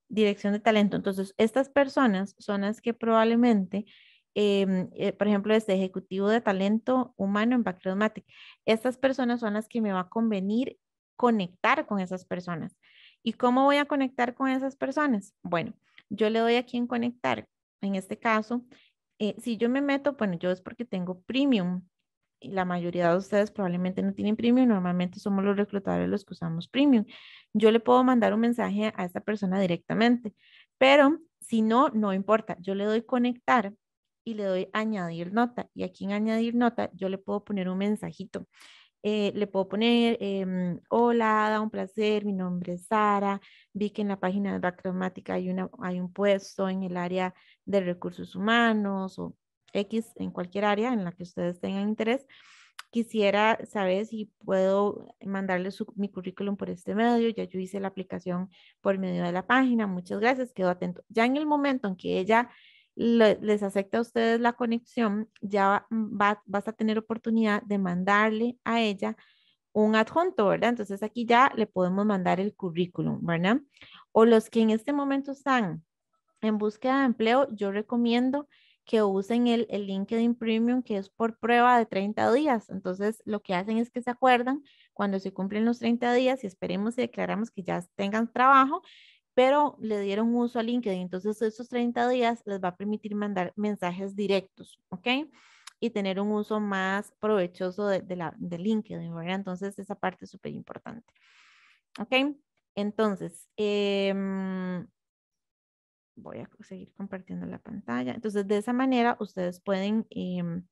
dirección de talento. Entonces estas personas son las que probablemente, em, eh, por ejemplo, este ejecutivo de talento humano en back Credomatic, estas personas son las que me va a convenir conectar con esas personas. ¿Y cómo voy a conectar con esas personas? Bueno, yo le doy aquí en conectar. En este caso, eh, si yo me meto, bueno, yo es porque tengo premium. Y la mayoría de ustedes probablemente no tienen premium. Normalmente somos los reclutadores los que usamos premium. Yo le puedo mandar un mensaje a esta persona directamente. Pero si no, no importa. Yo le doy conectar y le doy añadir nota. Y aquí en añadir nota yo le puedo poner un mensajito. Eh, le puedo poner, em, hola, da un placer, mi nombre es Sara, vi que en la página de Bacromática hay, una, hay un puesto en el área de recursos humanos o X, en cualquier área en la que ustedes tengan interés. Quisiera saber si puedo mandarle mi currículum por este medio. Ya yo hice la aplicación por medio de la página. Muchas gracias, quedo atento. Ya en el momento en que ella les acepta a ustedes la conexión, ya vas a tener oportunidad de mandarle a ella un adjunto, ¿verdad? Entonces aquí ya le podemos mandar el currículum, ¿verdad? O los que en este momento están en búsqueda de empleo, yo recomiendo que usen el, el, LinkedIn Premium, que es por prueba de 30 días. Entonces, lo que hacen es que se acuerdan cuando se cumplen los 30 días y esperemos y declaramos que ya tengan trabajo, pero le dieron uso a LinkedIn. Entonces, esos 30 días les va a permitir mandar mensajes directos, ¿ok? Y tener un uso más provechoso de, la, de LinkedIn, ¿verdad? Entonces, esa parte es súper importante. ¿Ok? Entonces, em, voy a seguir compartiendo la pantalla. Entonces, de esa manera, ustedes pueden... Em,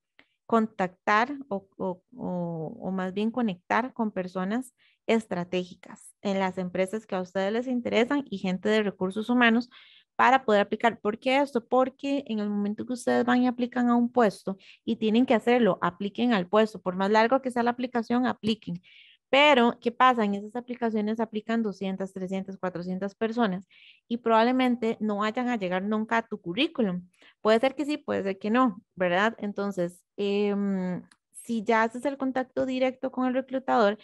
contactar o, o, más bien conectar con personas estratégicas en las empresas que a ustedes les interesan y gente de recursos humanos para poder aplicar. ¿Por qué esto? Porque en el momento que ustedes van y aplican a un puesto y tienen que hacerlo, apliquen al puesto. Por más largo que sea la aplicación, apliquen. Pero, ¿qué pasa? En esas aplicaciones aplican 200, 300, 400 personas y probablemente no vayan a llegar nunca a tu currículum. Puede ser que sí, puede ser que no, ¿verdad? Entonces, em, si ya haces el contacto directo con el reclutador,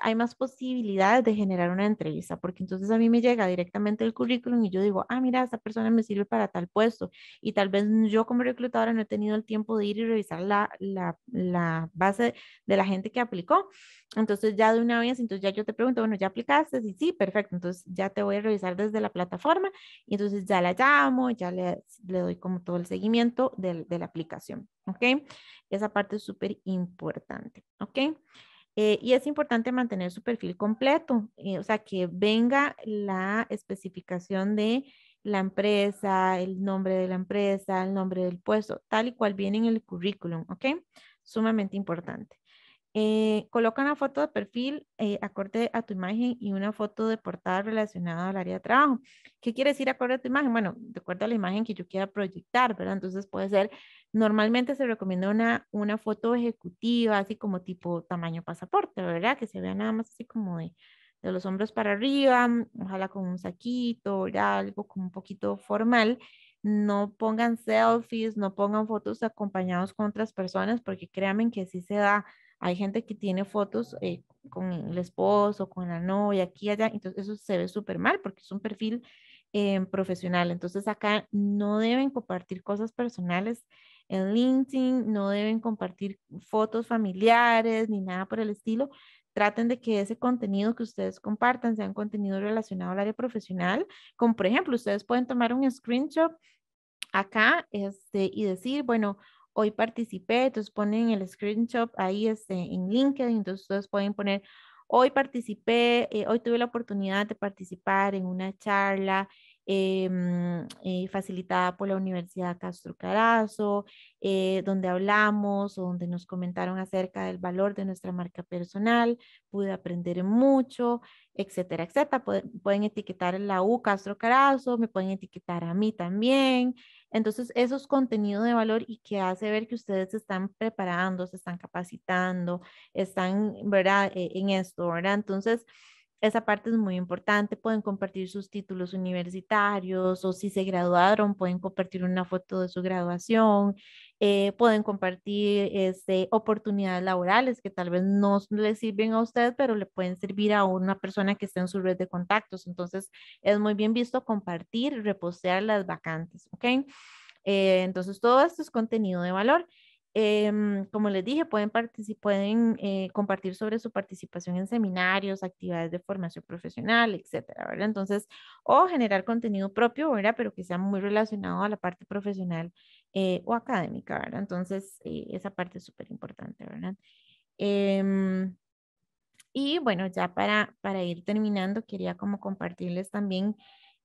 hay más posibilidades de generar una entrevista, porque entonces a mí me llega directamente el currículum y yo digo, ah, mira, esta persona me sirve para tal puesto y tal vez yo como reclutadora no he tenido el tiempo de ir y revisar la, base de la gente que aplicó. Entonces ya de una vez, entonces ya yo te pregunto, bueno, ¿ya aplicaste? Y sí, perfecto. Entonces ya te voy a revisar desde la plataforma y entonces ya la llamo, ya le, le doy como todo el seguimiento de, de la aplicación. ¿Ok? Esa parte es súper importante. ¿Ok? Eh, y es importante mantener su perfil completo, eh, o sea, que venga la especificación de la empresa, el nombre de la empresa, el nombre del puesto, tal y cual viene en el currículum, ¿ok? Sumamente importante. Eh, coloca una foto de perfil eh, acorde a tu imagen y una foto de portada relacionada al área de trabajo. ¿Qué quiere decir acorde a tu imagen? Bueno, de acuerdo a la imagen que yo quiera proyectar, ¿verdad? Entonces puede ser, normalmente se recomienda una, una foto ejecutiva, así como tipo tamaño pasaporte, ¿verdad? Que se vea nada más así como de, de los hombros para arriba, mm, ojalá con un saquito, Algo como un poquito formal no pongan selfies, no pongan fotos acompañados con otras personas, porque créanme que sí se da hay gente que tiene fotos eh, con el esposo, con la novia, aquí, allá, entonces eso se ve súper mal porque es un perfil eh, profesional. Entonces acá no deben compartir cosas personales en LinkedIn, no deben compartir fotos familiares ni nada por el estilo. Traten de que ese contenido que ustedes compartan sea un contenido relacionado al área profesional, como por ejemplo, ustedes pueden tomar un screenshot acá este, y decir, bueno, hoy participé, entonces ponen el screenshot ahí este, en LinkedIn, entonces ustedes pueden poner, hoy participé, eh, hoy tuve la oportunidad de participar en una charla em, eh, facilitada por la Universidad Castro Carazo, eh, donde hablamos o donde nos comentaron acerca del valor de nuestra marca personal, pude aprender mucho, etcétera, etcétera. pueden etiquetar la U Castro Carazo, me pueden etiquetar a mí también. Entonces, esos contenidos de valor y que hace ver que ustedes se están preparando, se están capacitando, están, ¿verdad? E, en esto, ¿verdad? Entonces, esa parte es muy importante. Pueden compartir sus títulos universitarios o si se graduaron, pueden compartir una foto de su graduación. Eh, pueden compartir este, oportunidades laborales que tal vez no les sirven a usted, pero le pueden servir a una persona que esté en su red de contactos. Entonces, es muy bien visto compartir, repostear las vacantes, eh, entonces, todo esto es contenido de valor. Em, como les dije, pueden, pueden eh, compartir sobre su participación en seminarios, actividades de formación profesional, etcétera, Entonces, o generar contenido propio, Pero que sea muy relacionado a la parte profesional eh, o académica, ¿verdad? Entonces, eh, esa parte es súper importante, ¿verdad? Em, y bueno, ya para, para ir terminando, quería como compartirles también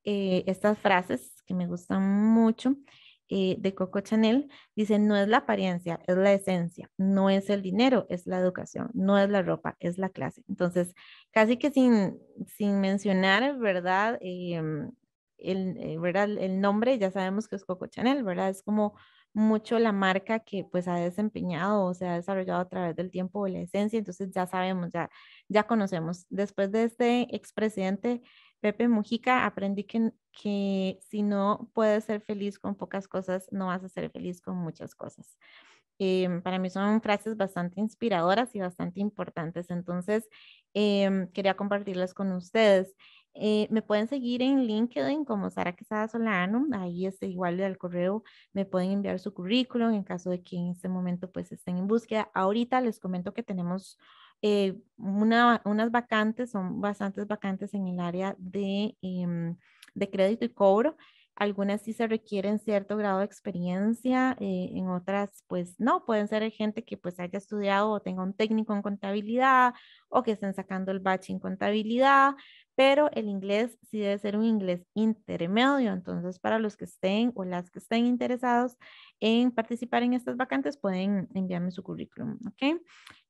eh, estas frases que me gustan mucho. de Coco Chanel, dice, no es la apariencia, es la esencia, no es el dinero, es la educación, no es la ropa, es la clase. Entonces, casi que sin, sin mencionar, ¿verdad? Em, el, eh, ¿verdad? el nombre, ya sabemos que es Coco Chanel, ¿verdad? Es como mucho la marca que pues ha desempeñado o se ha desarrollado a través del tiempo de la esencia, entonces ya sabemos, ya, ya conocemos. Después de este expresidente Pepe Mujica, aprendí que, que si no puedes ser feliz con pocas cosas, no vas a ser feliz con muchas cosas. Em, para mí son frases bastante inspiradoras y bastante importantes, entonces em, quería compartirlas con ustedes. Eh, me pueden seguir en LinkedIn como Sara Quesada Solano, ahí es este, igual al correo, me pueden enviar su currículum en caso de que en este momento pues estén en búsqueda. Ahorita les comento que tenemos eh, unas vacantes, son bastantes vacantes en el área de, em, de crédito y cobro. Algunas sí se requieren cierto grado de experiencia, eh, en otras pues no, pueden ser gente que pues haya estudiado o tenga un técnico en contabilidad o que estén sacando el bache en contabilidad, pero el inglés sí debe ser un inglés intermedio. Entonces, para los que estén o las que estén interesados en participar en estas vacantes, pueden enviarme su currículum, ¿ok?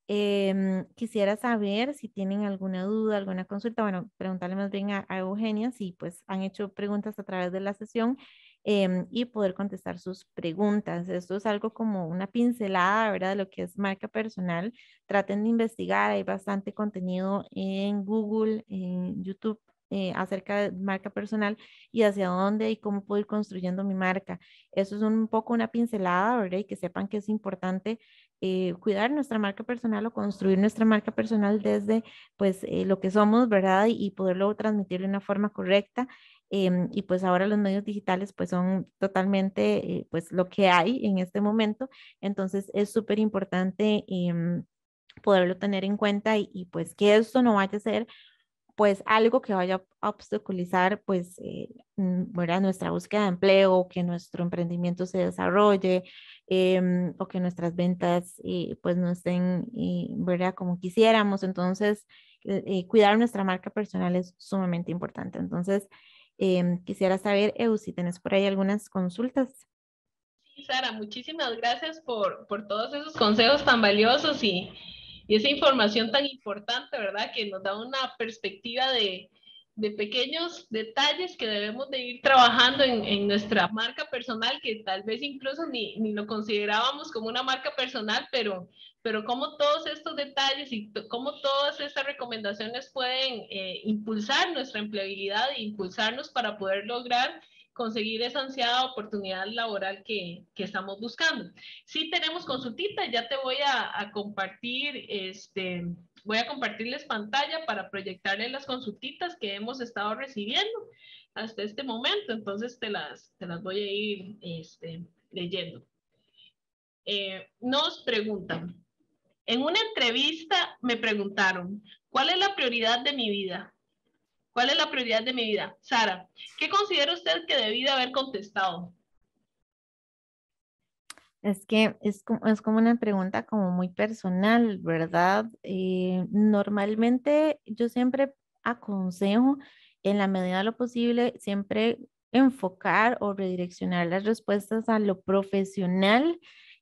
Em, quisiera saber si tienen alguna duda, alguna consulta. Bueno, preguntarle más bien a, a Eugenia si pues han hecho preguntas a través de la sesión Em, y poder contestar sus preguntas. Esto es algo como una pincelada, ¿verdad? De lo que es marca personal. Traten de investigar, hay bastante contenido en Google, en YouTube eh, acerca de marca personal y hacia dónde y cómo puedo ir construyendo mi marca. Eso es un poco una pincelada, ¿verdad? Y que sepan que es importante eh, cuidar nuestra marca personal o construir nuestra marca personal desde pues eh, lo que somos, ¿verdad? Y, y, poderlo transmitir de una forma correcta Em, y pues ahora los medios digitales pues son totalmente eh, pues lo que hay en este momento. Entonces es súper importante em, poderlo tener en cuenta y, pues que esto no vaya a ser pues algo que vaya a obstaculizar pues eh, mm, nuestra búsqueda de empleo, que nuestro emprendimiento se desarrolle em, o que nuestras ventas eh, pues no estén ¿verdad? como quisiéramos. Entonces cuidar nuestra marca personal es sumamente importante. Entonces Em, quisiera saber, Eu, si tenés por ahí algunas consultas. Sí, Sara, muchísimas gracias por, por todos esos consejos tan valiosos y, y, esa información tan importante, ¿verdad? Que nos da una perspectiva de, de pequeños detalles que debemos de ir trabajando en, en, nuestra marca personal, que tal vez incluso ni, ni lo considerábamos como una marca personal, pero pero cómo todos estos detalles y cómo todas estas recomendaciones pueden eh, impulsar nuestra empleabilidad e impulsarnos para poder lograr conseguir esa ansiada oportunidad laboral que, que, estamos buscando. Sí tenemos consultitas, ya te voy a, compartir, este, voy a compartirles pantalla para proyectarles las consultitas que hemos estado recibiendo hasta este momento, entonces te las, te las voy a ir este, leyendo. Eh, nos preguntan, en una entrevista me preguntaron, ¿cuál es la prioridad de mi vida? ¿Cuál es la prioridad de mi vida? Sara, ¿qué considera usted que debí de haber contestado? Es que es, como una pregunta como muy personal, ¿verdad? Eh, normalmente yo siempre aconsejo en la medida de lo posible, siempre enfocar o redireccionar las respuestas a lo profesional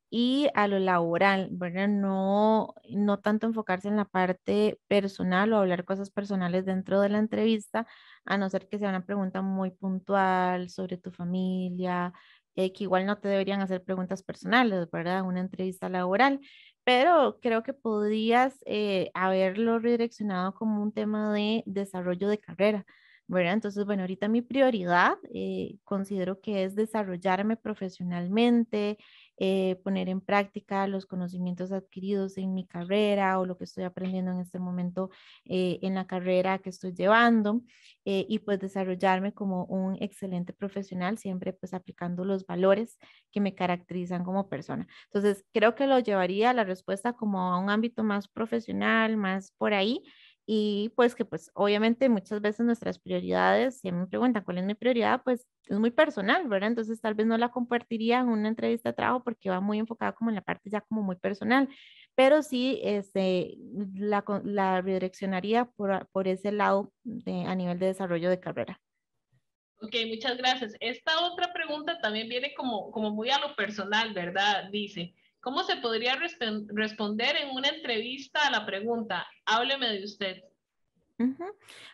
y a lo laboral, ¿verdad? No, no tanto enfocarse en la parte personal o hablar cosas personales dentro de la entrevista, a no ser que sea una pregunta muy puntual sobre tu familia, eh, que igual no te deberían hacer preguntas personales, ¿verdad? Una entrevista laboral, pero creo que podrías eh, haberlo redireccionado como un tema de desarrollo de carrera. ¿verdad? Entonces, bueno, ahorita mi prioridad eh, considero que es desarrollarme profesionalmente, eh, poner en práctica los conocimientos adquiridos en mi carrera o lo que estoy aprendiendo en este momento eh, en la carrera que estoy llevando eh, y pues desarrollarme como un excelente profesional, siempre pues aplicando los valores que me caracterizan como persona. Entonces, creo que lo llevaría la respuesta como a un ámbito más profesional, más por ahí y pues que pues obviamente muchas veces nuestras prioridades, si me preguntan cuál es mi prioridad, pues es muy personal, ¿verdad? Entonces tal vez no la compartiría en una entrevista de trabajo porque va muy enfocada como en la parte ya como muy personal, pero sí este, la, la redireccionaría por, ese lado a nivel de desarrollo de carrera. Ok, muchas gracias. Esta otra pregunta también viene como, como muy a lo personal, ¿verdad? Dice, ¿Cómo se podría responder en una entrevista a la pregunta, hábleme de usted?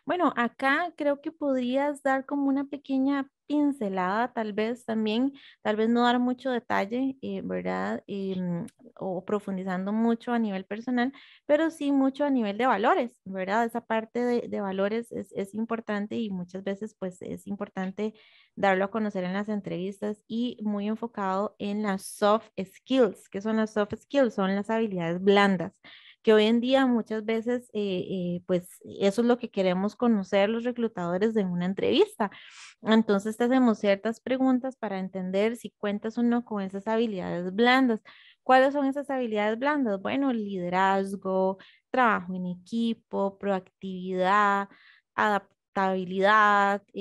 Bueno, acá creo que podrías dar como una pequeña pincelada, tal vez también, tal vez no dar mucho detalle, eh, ¿verdad? Mm, o profundizando mucho a nivel personal, pero sí mucho a nivel de valores, ¿verdad? Esa parte de, valores es, importante y muchas veces pues es importante darlo a conocer en las entrevistas y muy enfocado en las soft skills. ¿Qué son las soft skills? Son las habilidades blandas que hoy en día muchas veces, eh, eh, pues eso es lo que queremos conocer los reclutadores en una entrevista. Entonces te hacemos ciertas preguntas para entender si cuentas o no con esas habilidades blandas. ¿Cuáles son esas habilidades blandas? Bueno, liderazgo, trabajo en equipo, proactividad, adaptabilidad. bueno,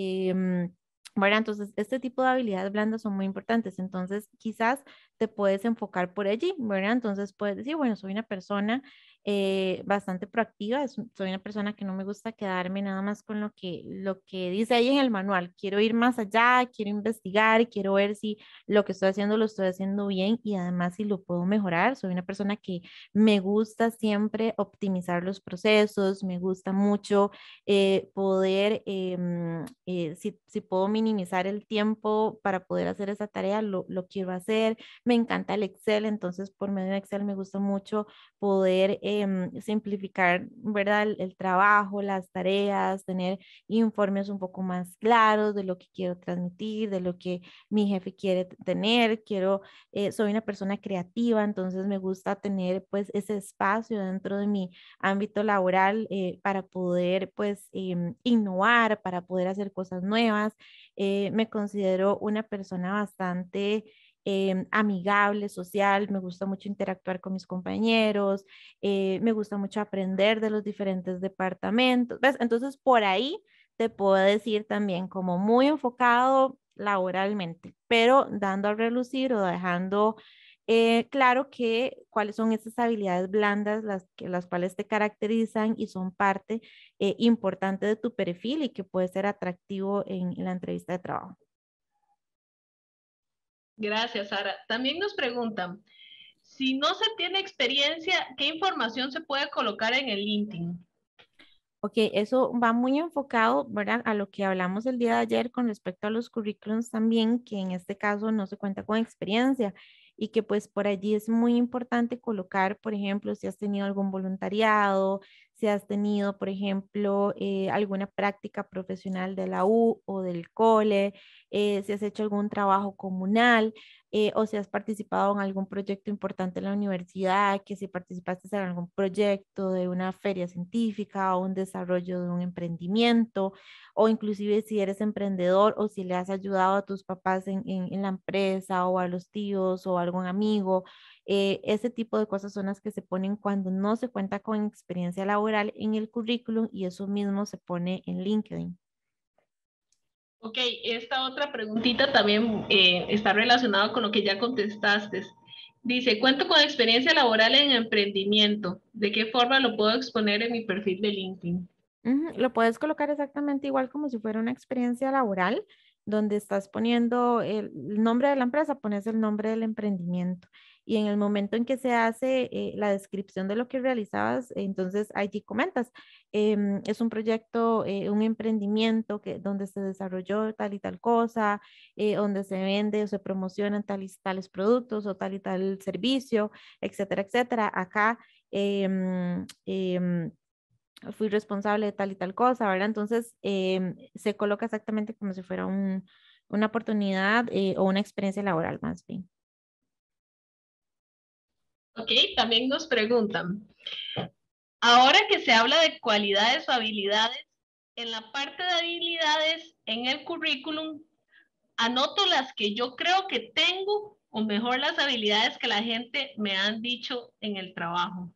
em, entonces este tipo de habilidades blandas son muy importantes. Entonces, quizás te puedes enfocar por allí, ¿verdad? Entonces puedes decir, bueno, soy una persona eh, bastante proactiva. soy una persona que no me gusta quedarme nada más con lo que, lo que dice ahí en el manual. Quiero ir más allá, quiero investigar, quiero ver si lo que estoy haciendo lo estoy haciendo bien y además si lo puedo mejorar. Soy una persona que me gusta siempre optimizar los procesos, me gusta mucho eh, poder, em, eh, si, puedo minimizar el tiempo para poder hacer esa tarea, lo, lo quiero hacer. Me encanta el Excel, entonces por medio de Excel me gusta mucho poder Em, simplificar, ¿verdad? El, trabajo, las tareas, tener informes un poco más claros de lo que quiero transmitir, de lo que mi jefe quiere tener. Quiero, eh, soy una persona creativa, entonces me gusta tener pues ese espacio dentro de mi ámbito laboral eh, para poder pues em, innovar, para poder hacer cosas nuevas. Eh, me considero una persona bastante... Em, amigable, social, me gusta mucho interactuar con mis compañeros, eh, me gusta mucho aprender de los diferentes departamentos. Entonces, por ahí te puedo decir también como muy enfocado laboralmente, pero dando a relucir o dejando eh, claro que cuáles son esas habilidades blandas, las, que, las cuales te caracterizan y son parte eh, importante de tu perfil y que puede ser atractivo en la entrevista de trabajo. Gracias, Sara. También nos preguntan, si no se tiene experiencia, ¿qué información se puede colocar en el LinkedIn? Ok, eso va muy enfocado, ¿verdad? A lo que hablamos el día de ayer con respecto a los currículums también, que en este caso no se cuenta con experiencia y que pues por allí es muy importante colocar, por ejemplo, si has tenido algún voluntariado, si has tenido, por ejemplo, eh, alguna práctica profesional de la U o del cole, eh, si has hecho algún trabajo comunal eh, o si has participado en algún proyecto importante en la universidad, que si participaste en algún proyecto de una feria científica o un desarrollo de un emprendimiento o inclusive si eres emprendedor o si le has ayudado a tus papás en, en la empresa o a los tíos o algún amigo eh, ese tipo de cosas son las que se ponen cuando no se cuenta con experiencia laboral en el currículum y eso mismo se pone en LinkedIn. Ok, esta otra preguntita también eh, está relacionada con lo que ya contestaste. Dice, cuento con experiencia laboral en emprendimiento. ¿De qué forma lo puedo exponer en mi perfil de LinkedIn? Lo puedes colocar exactamente igual como si fuera una experiencia laboral donde estás poniendo el nombre de la empresa, pones el nombre del emprendimiento. Y en el momento en que se hace eh, la descripción de lo que realizabas, entonces allí comentas, em, es un proyecto, eh, un emprendimiento que, donde se desarrolló tal y tal cosa, eh, donde se vende o se promocionan tal y tales productos o tal y tal servicio, etcétera, etcétera. Acá em, em, fui responsable de tal y tal cosa, ¿verdad? Entonces em, se coloca exactamente como si fuera una oportunidad eh, o una experiencia laboral más bien. Ok, también nos preguntan, ahora que se habla de cualidades o habilidades, en la parte de habilidades en el currículum, anoto las que yo creo que tengo o mejor las habilidades que la gente me han dicho en el trabajo.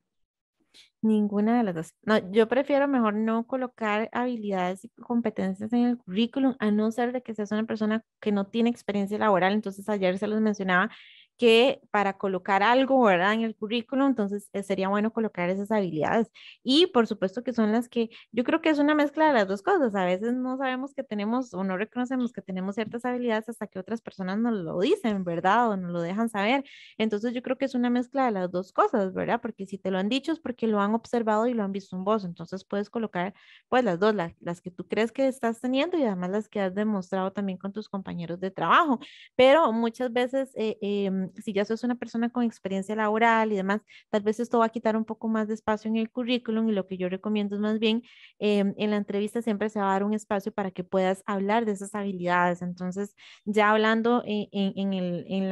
Ninguna de las dos. No, yo prefiero mejor no colocar habilidades y competencias en el currículum, a no ser de que seas una persona que no tiene experiencia laboral. Entonces, ayer se los mencionaba que para colocar algo, ¿verdad? En el currículum, entonces eh, sería bueno colocar esas habilidades. Y por supuesto que son las que, yo creo que es una mezcla de las dos cosas. A veces no sabemos que tenemos o no reconocemos que tenemos ciertas habilidades hasta que otras personas nos lo dicen, ¿verdad? O nos lo dejan saber. Entonces yo creo que es una mezcla de las dos cosas, ¿verdad? Porque si te lo han dicho es porque lo han observado y lo han visto en vos. Entonces puedes colocar pues las dos, las que tú crees que estás teniendo y además las que has demostrado también con tus compañeros de trabajo. Pero muchas veces... Eh, eh, Em, si ya sos una persona con experiencia laboral y demás, tal vez esto va a quitar un poco más de espacio en el currículum y lo que yo recomiendo es más bien em, en la entrevista siempre se va a dar un espacio para que puedas hablar de esas habilidades. Entonces, ya hablando en,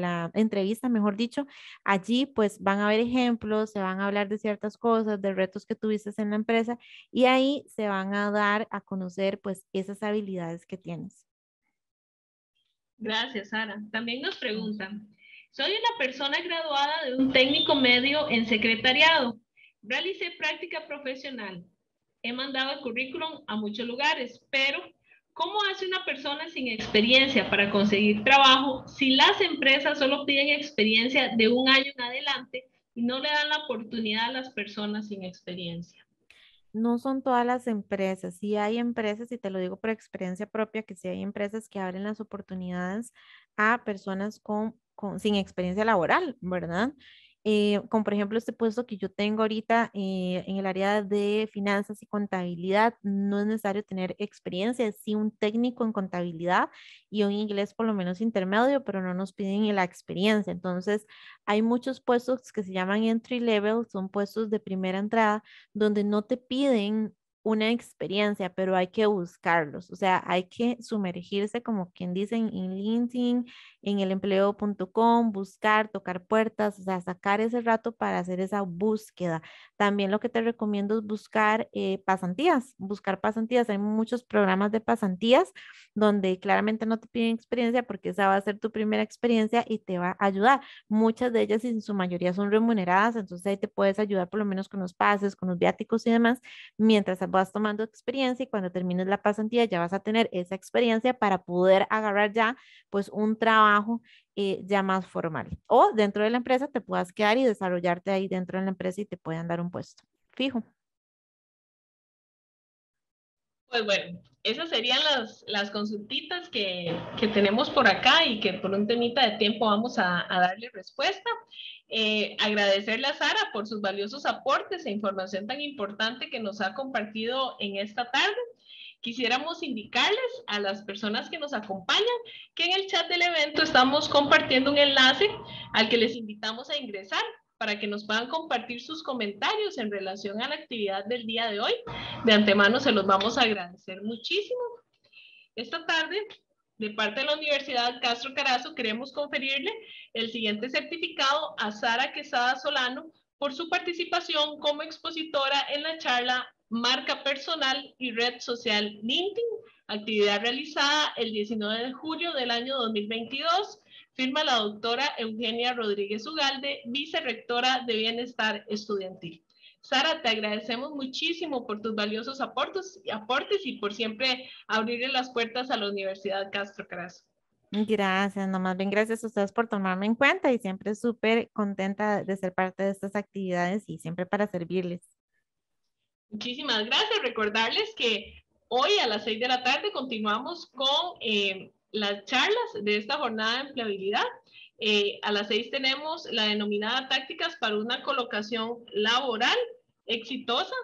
la, entrevista, mejor dicho, allí pues van a haber ejemplos, se van a hablar de ciertas cosas, de retos que tuviste en la empresa y ahí se van a dar a conocer pues esas habilidades que tienes. Gracias, Sara. También nos preguntan, soy una persona graduada de un técnico medio en secretariado. Realicé práctica profesional. He mandado el currículum a muchos lugares, pero ¿cómo hace una persona sin experiencia para conseguir trabajo si las empresas solo piden experiencia de un año en adelante y no le dan la oportunidad a las personas sin experiencia? no son todas las empresas. Sí hay empresas, y te lo digo por experiencia propia, que sí hay empresas que abren las oportunidades a personas con, con sin experiencia laboral, ¿verdad? Eh, como por ejemplo este puesto que yo tengo ahorita eh, en el área de finanzas y contabilidad, no es necesario tener experiencia, sí un técnico en contabilidad y un inglés por lo menos intermedio, pero no nos piden la experiencia. Entonces, hay muchos puestos que se llaman entry level, son puestos de primera entrada, donde no te piden una experiencia, pero hay que buscarlos, o sea, hay que sumergirse, como quien dicen, en LinkedIn, en el buscar, tocar puertas, o sea, sacar ese rato para hacer esa búsqueda. También lo que te recomiendo es buscar eh, pasantías, buscar pasantías. Hay muchos programas de pasantías donde claramente no te piden experiencia porque esa va a ser tu primera experiencia y te va a ayudar. Muchas de ellas en su mayoría son remuneradas, entonces ahí te puedes ayudar por lo menos con los pases, con los viáticos y demás, mientras vas tomando experiencia y cuando termines la pasantía ya vas a tener esa experiencia para poder agarrar ya pues un trabajo eh, ya más formal. O dentro de la empresa te puedas quedar y desarrollarte ahí dentro de la empresa y te pueden dar un puesto fijo pues bueno, esas serían las, las consultitas que, tenemos por acá y que por un temita de tiempo vamos a, darle respuesta. Eh, agradecerle a Sara por sus valiosos aportes e información tan importante que nos ha compartido en esta tarde. Quisiéramos indicarles a las personas que nos acompañan que en el chat del evento estamos compartiendo un enlace al que les invitamos a ingresar para que nos puedan compartir sus comentarios en relación a la actividad del día de hoy. De antemano se los vamos a agradecer muchísimo. Esta tarde, de parte de la Universidad Castro Carazo, queremos conferirle el siguiente certificado a Sara Quesada Solano por su participación como expositora en la charla Marca Personal y Red Social LinkedIn, actividad realizada el 19 de julio del año 2022 firma la doctora Eugenia Rodríguez Ugalde, vicerectora de Bienestar Estudiantil. Sara, te agradecemos muchísimo por tus valiosos aportes, aportes y por siempre abrirle las puertas a la Universidad Castro Carazo. Gracias, nomás. bien gracias a ustedes por tomarme en cuenta y siempre súper contenta de ser parte de estas actividades y siempre para servirles. Muchísimas gracias. Recordarles que hoy a las seis de la tarde continuamos con eh, las charlas de esta jornada de empleabilidad. Eh, a las seis tenemos la denominada tácticas para una colocación laboral exitosa.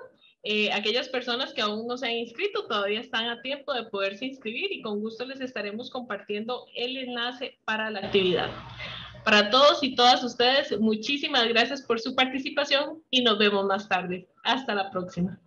Eh, aquellas personas que aún no se han inscrito todavía están a tiempo de poderse inscribir y con gusto les estaremos compartiendo el enlace para la actividad. Para todos y todas ustedes, muchísimas gracias por su participación y nos vemos más tarde. Hasta la próxima.